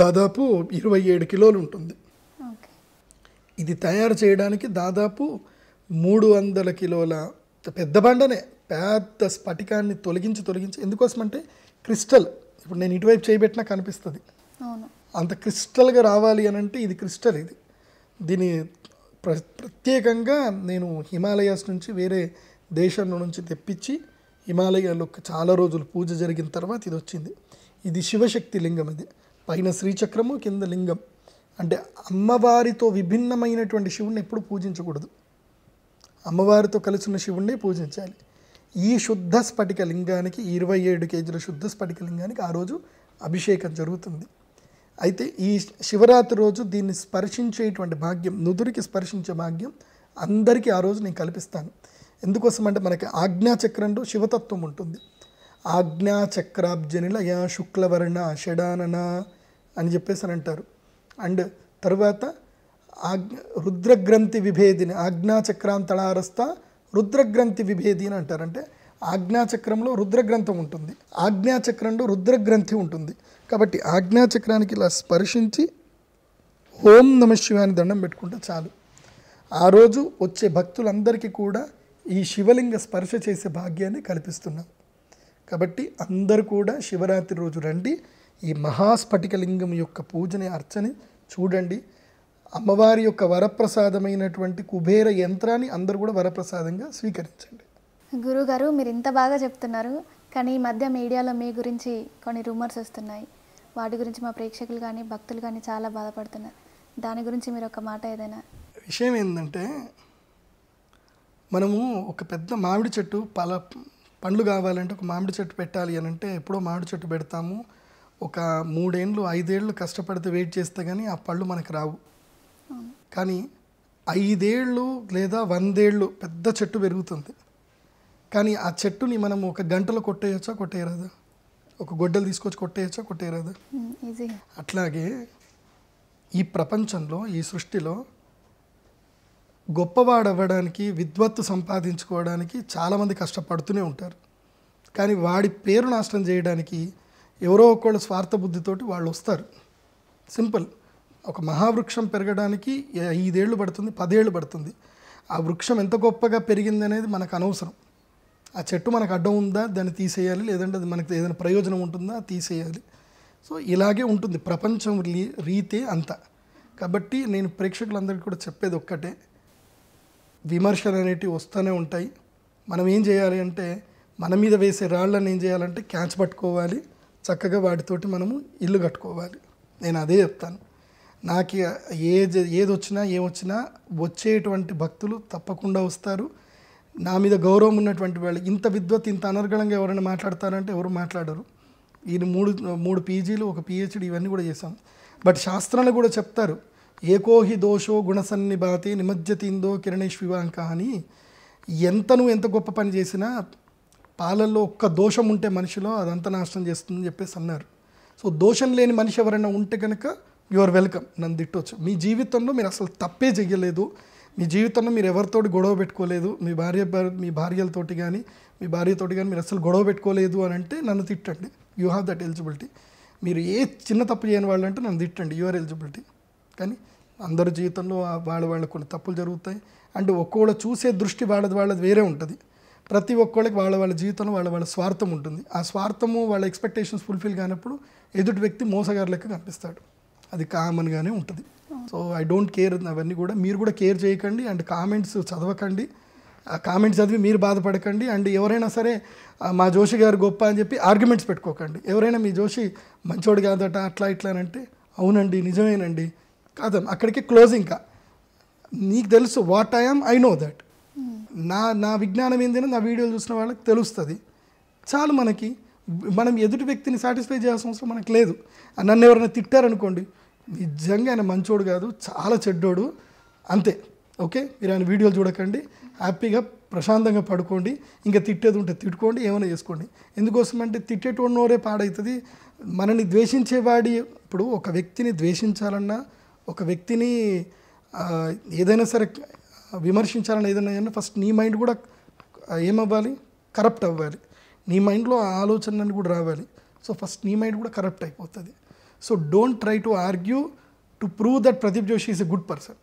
Speaker 2: దాదాపు ఇరవై ఏడు కిలోలు ఉంటుంది ఇది తయారు చేయడానికి దాదాపు మూడు వందల కిలోల పెద్ద బండనే పెద్ద స్ఫటికాన్ని తొలగించి తొలగించి ఎందుకోసం అంటే క్రిస్టల్ ఇప్పుడు నేను ఇటువైపు చేయబెట్టినా కనిపిస్తుంది అంత క్రిస్టల్గా రావాలి అని అంటే ఇది క్రిస్టల్ ఇది దీని ప్ర ప్రత్యేకంగా నేను హిమాలయాస్ నుంచి వేరే దేశంలో నుంచి తెప్పించి హిమాలయాల్లో చాలా రోజులు పూజ జరిగిన తర్వాత ఇది వచ్చింది ఇది శివశక్తి లింగం ఇది పైన శ్రీచక్రము కింద లింగం అంటే అమ్మవారితో విభిన్నమైనటువంటి శివుణ్ణి ఎప్పుడు పూజించకూడదు అమ్మవారితో కలిసి ఉన్న శివుణ్ణి పూజించాలి ఈ శుద్ధ స్ఫటిక లింగానికి ఇరవై ఏడు కేజీల శుద్ధ స్ఫటిక లింగానికి ఆ రోజు అభిషేకం జరుగుతుంది అయితే ఈ శివరాత్రి రోజు దీన్ని స్పర్శించేటువంటి భాగ్యం నుదురికి స్పర్శించే భాగ్యం అందరికీ ఆ రోజు నేను కల్పిస్తాను ఎందుకోసమంటే మనకి ఆజ్ఞాచక్రంలో శివతత్వం ఉంటుంది ఆజ్ఞాచక్రాబ్జనిలయ శుక్లవర్ణ షడానన అని చెప్పేసి అని అంటారు అండ్ తర్వాత ఆజ్ఞ రుద్రగ్రంథి విభేదిని ఆజ్ఞాచక్రాంతళారస్థ రుద్రగ్రంథి విభేది అని అంటారు అంటే ఆజ్ఞాచక్రంలో రుద్రగ్రంథం ఉంటుంది ఆజ్ఞాచక్రంలో రుద్రగ్రంథి ఉంటుంది కాబట్టి ఆజ్ఞాచక్రానికి ఇలా స్పర్శించి ఓం నమశివాని దండం పెట్టుకుంటే చాలు ఆ రోజు వచ్చే భక్తులందరికీ కూడా ఈ శివలింగ స్పర్శ చేసే భాగ్యాన్ని కల్పిస్తున్నాం కాబట్టి అందరు కూడా శివరాత్రి రోజు రండి ఈ మహాస్ఫటికలింగం యొక్క పూజని అర్చని చూడండి అమ్మవారి యొక్క వరప్రసాదమైనటువంటి కుబేర యంత్రాన్ని అందరూ కూడా వరప్రసాదంగా
Speaker 3: స్వీకరించండి
Speaker 1: గురుగారు మీరు ఇంత బాగా చెప్తున్నారు కానీ ఈ మధ్య మీడియాలో మీ గురించి కొన్ని రూమర్స్ వస్తున్నాయి వాటి గురించి మా ప్రేక్షకులు కానీ భక్తులు కానీ చాలా బాధపడుతున్నారు దాని గురించి మీరు ఒక మాట ఏదైనా
Speaker 2: విషయం ఏంటంటే మనము ఒక పెద్ద మామిడి చెట్టు పల పండ్లు కావాలంటే ఒక మామిడి చెట్టు పెట్టాలి అని అంటే ఎప్పుడో మామిడి చెట్టు పెడతాము ఒక మూడేళ్ళు ఐదేళ్ళు కష్టపడితే వెయిట్ చేస్తే కానీ ఆ పళ్ళు మనకు రావు కానీ ఐదేళ్ళు లేదా వందేళ్ళు పెద్ద చెట్టు పెరుగుతుంది కానీ ఆ చెట్టుని మనం ఒక గంటలో కొట్టేయచ్చా కొట్టేయరాదా ఒక గొడ్డలు తీసుకొచ్చి కొట్టేయచ్చా కొట్టేయరాదా hmm, అట్లాగే ఈ ప్రపంచంలో ఈ సృష్టిలో గొప్పవాడవ్వడానికి విద్వత్తు సంపాదించుకోవడానికి చాలామంది కష్టపడుతూనే ఉంటారు కానీ వాడి పేరు నాశనం చేయడానికి ఎవరో ఒకళ్ళు స్వార్థ బుద్ధితోటి వాళ్ళు వస్తారు సింపుల్ ఒక మహావృక్షం పెరగడానికి ఐదేళ్ళు పడుతుంది పదేళ్ళు పడుతుంది ఆ వృక్షం ఎంత గొప్పగా పెరిగింది అనేది మనకు అనవసరం ఆ చెట్టు మనకు అడ్డం ఉందా దాన్ని తీసేయాలి లేదంటే అది మనకు ఏదైనా ప్రయోజనం ఉంటుందా తీసేయాలి సో ఇలాగే ఉంటుంది ప్రపంచం రీతే అంత కాబట్టి నేను ప్రేక్షకులందరికీ కూడా చెప్పేది ఒక్కటే విమర్శలు అనేటివి వస్తూనే ఉంటాయి మనం ఏం చేయాలి అంటే మన మీద వేసే రాళ్ళని ఏం చేయాలంటే క్యాచ్ పట్టుకోవాలి చక్కగా వాటితోటి మనము ఇల్లు కట్టుకోవాలి నేను అదే చెప్తాను నాకు ఏది ఏది వచ్చినా ఏమొచ్చినా వచ్చేటువంటి భక్తులు తప్పకుండా వస్తారు నా మీద గౌరవం ఉన్నటువంటి వాళ్ళు ఇంత విద్వత్ ఇంత అనర్గళంగా ఎవరైనా మాట్లాడతారంటే ఎవరు మాట్లాడరు ఈయన మూడు మూడు పీజీలు ఒక పిహెచ్డి ఇవన్నీ కూడా చేశాం బట్ శాస్త్రాలు కూడా చెప్తారు ఏకో హి దోషో గుణసన్నిభాతి నిమజ్జతిందో కిరణేష్వివాంక అని ఎంత నువ్వు ఎంత గొప్ప పని చేసినా పాలల్లో ఒక్క దోషం ఉంటే మనిషిలో అదంతా నాశనం చేస్తుందని చెప్పేసి అన్నారు సో దోషం లేని మనిషి ఎవరైనా ఉంటే కనుక యు ఆర్ వెల్కమ్ నన్ను తిట్టవచ్చు మీ జీవితంలో మీరు అసలు తప్పే చెయ్యలేదు మీ జీవితంలో మీరు ఎవరితోటి గొడవ పెట్టుకోలేదు మీ భార్య మీ భార్యలతోటి కానీ మీ భార్యతోటి కానీ మీరు అసలు గొడవ పెట్టుకోలేదు అని అంటే నన్ను తిట్టండి యూ హ్యావ్ దట్ ఎలిజిబిలిటీ మీరు ఏ చిన్న తప్పు చేయని వాళ్ళు అంటే నన్ను తిట్టండి యు ఆర్ ఎలిజిబిలిటీ కానీ అందరి జీవితంలో వాళ్ళ వాళ్ళ కొన్ని తప్పులు జరుగుతాయి అండ్ ఒక్కోళ్ళ చూసే దృష్టి వాళ్ళది వాళ్ళది వేరే ఉంటుంది ప్రతి ఒక్కళ్ళకి వాళ్ళ వాళ్ళ జీవితంలో వాళ్ళ వాళ్ళ స్వార్థం ఉంటుంది ఆ స్వార్థము వాళ్ళ ఎక్స్పెక్టేషన్స్ ఫుల్ఫిల్ కానప్పుడు ఎదుటి వ్యక్తి మోసగారు లెక్క కనిపిస్తాడు అది కామన్గానే ఉంటుంది సో ఐ డోంట్ కేర్ అవన్నీ కూడా మీరు కూడా కేర్ చేయకండి అండ్ కామెంట్స్ చదవకండి ఆ కామెంట్స్ చదివి మీరు బాధపడకండి అండ్ ఎవరైనా సరే మా జోషి గారు గొప్ప అని చెప్పి ఆర్గ్యుమెంట్స్ పెట్టుకోకండి ఎవరైనా మీ జోషి మంచోడు కాదట అట్లా ఇట్లా అంటే అవునండి నిజమేనండి కాదు అక్కడికి క్లోజింగ్ కా నీకు తెలుసు what I'm I know that నా నా విజ్ఞానం ఏందని నా వీడియోలు చూసిన వాళ్ళకి తెలుస్తుంది చాలు మనకి మనం ఎదుటి వ్యక్తిని సాటిస్ఫై చేయాల్సిన అవసరం మనకు లేదు నన్ను ఎవరైనా తిట్టారనుకోండి నిజంగా ఆయన మంచోడు కాదు చాలా చెడ్డోడు అంతే ఓకే మీరు ఆయన వీడియోలు చూడకండి హ్యాపీగా ప్రశాంతంగా పడుకోండి ఇంకా తిట్టేది ఉంటే తిట్టుకోండి ఏమైనా చేసుకోండి ఎందుకోసం అంటే తిట్టేటోడు పాడవుతుంది మనని ద్వేషించేవాడి ఇప్పుడు ఒక వ్యక్తిని ద్వేషించాలన్నా ఒక వ్యక్తిని ఏదైనా సరే విమర్శించాలని ఏదైనా ఫస్ట్ నీ మైండ్ కూడా ఏమవ్వాలి కరప్ట్ అవ్వాలి నీ మైండ్లో ఆ ఆలోచనలు కూడా రావాలి సో ఫస్ట్ నీ మైండ్ కూడా కరప్ట్ అయిపోతుంది so don't try to argue to prove that Pradeep Joshi is a good person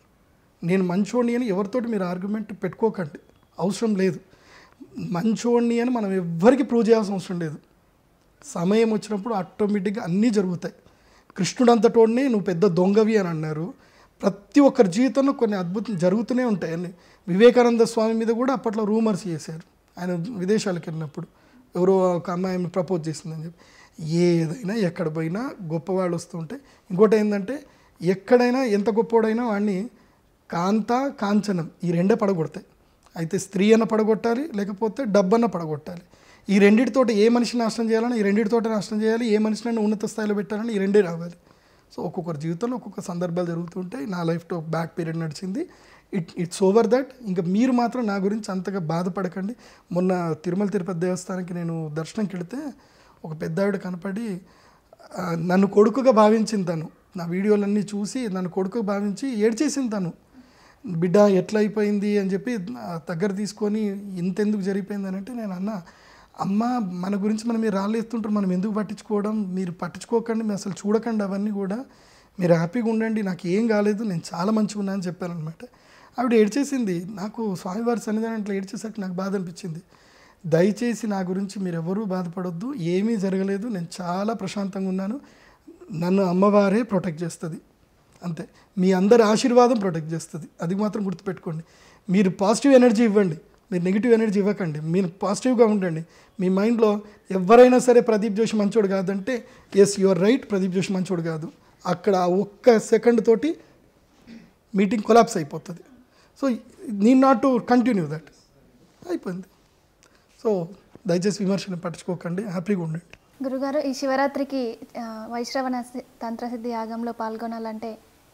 Speaker 2: నేను మంచోడిని అని ఎవరితోటి మీరు ఆర్గ్యుమెంట్ పెట్టుకోకండి అవసరం లేదు మంచోడిని అని మనం ఎవ్వరికి ప్రూవ్ చేయాల్సిన అవసరం లేదు సమయం వచ్చినప్పుడు ఆటోమేటిక్గా అన్నీ జరుగుతాయి కృష్ణుడంతటోడిని నువ్వు పెద్ద దొంగవి అని అన్నారు ప్రతి ఒక్కరి జీవితంలో కొన్ని అద్భుతం జరుగుతూనే ఉంటాయని వివేకానంద స్వామి మీద కూడా అప్పట్లో రూమర్స్ చేశారు ఆయన విదేశాలకు వెళ్ళినప్పుడు ఎవరో ఒక అమ్మాయి ప్రపోజ్ చేసిందని చెప్పి ఏదైనా ఎక్కడ పోయినా గొప్పవాళ్ళు వస్తుంటే ఇంకోటి ఏంటంటే ఎక్కడైనా ఎంత గొప్పవాడైనా వాడిని కాంత కాంచనం ఈ రెండే పడగొడతాయి అయితే స్త్రీ అన్న పడగొట్టాలి లేకపోతే డబ్బన్న పడగొట్టాలి ఈ రెండింటితోటి ఏ మనిషిని నాశనం చేయాలని ఈ రెండింటితోటి నాశనం చేయాలి ఏ మనిషిని ఉన్నత స్థాయిలో పెట్టాలని ఈ రెండే రావాలి సో ఒక్కొక్కరి జీవితంలో ఒక్కొక్క సందర్భాలు జరుగుతుంటాయి నా లైఫ్లో బ్యాక్ పీరియడ్ నడిచింది ఇట్ ఇట్స్ ఓవర్ దట్ ఇంకా మీరు మాత్రం నా గురించి అంతగా బాధపడకండి మొన్న తిరుమల తిరుపతి దేవస్థానానికి నేను దర్శనంకి వెళితే ఒక పెద్ద ఆవిడ కనపడి నన్ను కొడుకుగా భావించింది తను నా వీడియోలన్నీ చూసి నన్ను కొడుకుగా భావించి ఏడ్చేసింది తను బిడ్డ ఎట్లా అయిపోయింది అని చెప్పి దగ్గర తీసుకొని ఇంతెందుకు జరిగిపోయింది అని అంటే నేను అన్నా అమ్మ మన గురించి మనం మీరు రాళ్ళు ఎత్తుంటారు మనం ఎందుకు పట్టించుకోవడం మీరు పట్టించుకోకండి మీరు అసలు చూడకండి అవన్నీ కూడా మీరు హ్యాపీగా ఉండండి నాకు ఏం కాలేదు నేను చాలా మంచిగా ఉన్నా అని చెప్పారనమాట ఆవిడ ఏడ్చేసింది నాకు స్వామివారి సన్నిధానం అట్లా ఏడ్చేసరికి నాకు బాధ అనిపించింది దయచేసి నా గురించి మీరు ఎవరూ బాధపడొద్దు ఏమీ జరగలేదు నేను చాలా ప్రశాంతంగా ఉన్నాను నన్ను అమ్మవారే ప్రొటెక్ట్ చేస్తుంది అంతే మీ అందరి ఆశీర్వాదం ప్రొటెక్ట్ చేస్తుంది అది మాత్రం గుర్తుపెట్టుకోండి మీరు పాజిటివ్ ఎనర్జీ ఇవ్వండి మీరు నెగిటివ్ ఎనర్జీ ఇవ్వకండి మీరు పాజిటివ్గా ఉండండి మీ మైండ్లో ఎవరైనా సరే ప్రదీప్ జోషి మంచోడు కాదంటే yes your right Pradeep Joshi మంచోడు కాదు అక్కడ ఒక్క సెకండ్ తోటి మీటింగ్ కొలాప్స్ అయిపోతుంది సో నీ నాట్ టు కంటిన్యూ దట్ అయిపోయింది సో దయచేసి విమర్శలు పట్టించుకోకండి హ్యాపీగా ఉండండి
Speaker 1: గురుగారు ఈ శివరాత్రికి వైశ్రవణ తంత్రసిద్ధి యాగంలో పాల్గొనాలంటే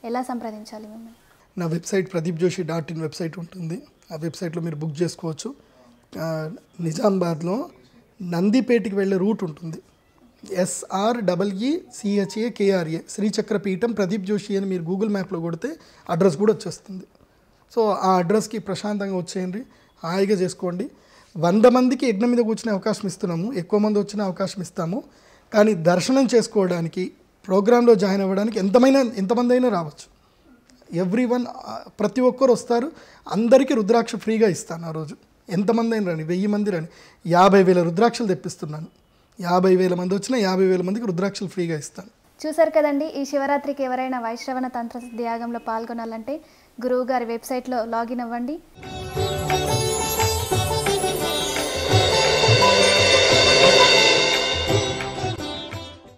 Speaker 1: ఎలా సంప్రదించాలి మిమ్మల్ని
Speaker 2: నా website Pradeep Joshi dot in website ఉంటుంది ఆ వెబ్సైట్లో మీరు బుక్ చేసుకోవచ్చు నిజామాబాద్లో నందిపేటకి వెళ్ళే రూట్ ఉంటుంది S R double E C H A K R A Srichakrapeetham Pradeep Joshi అని మీరు గూగుల్ మ్యాప్లో కొడితే అడ్రస్ కూడా వచ్చేస్తుంది సో ఆ అడ్రస్కి ప్రశాంతంగా వచ్చేయండి హాయిగా చేసుకోండి వంద మందికి యజ్ఞం మీద కూర్చునే అవకాశం ఇస్తున్నాము ఎక్కువ మంది వచ్చిన అవకాశం ఇస్తాము కానీ దర్శనం చేసుకోవడానికి ప్రోగ్రాంలో జాయిన్ అవ్వడానికి ఎంతమైనా ఎంతమంది అయినా రావచ్చు ఎవ్రీ వన్ ప్రతి ఒక్కరు వస్తారు అందరికీ రుద్రాక్ష ఫ్రీగా ఇస్తాను ఆ రోజు ఎంతమంది అయిన రాని వెయ్యి మంది రాని యాభై వేల రుద్రాక్షలు తెప్పిస్తున్నాను యాభై వేల మంది వచ్చిన యాభై వేల మందికి రుద్రాక్షలు ఫ్రీగా ఇస్తాను
Speaker 1: చూసారు కదండి ఈ శివరాత్రికి ఎవరైనా వైశ్రవణ తంత్ర యాగంలో పాల్గొనాలంటే గురువు గారి వెబ్సైట్లో లాగిన్ అవ్వండి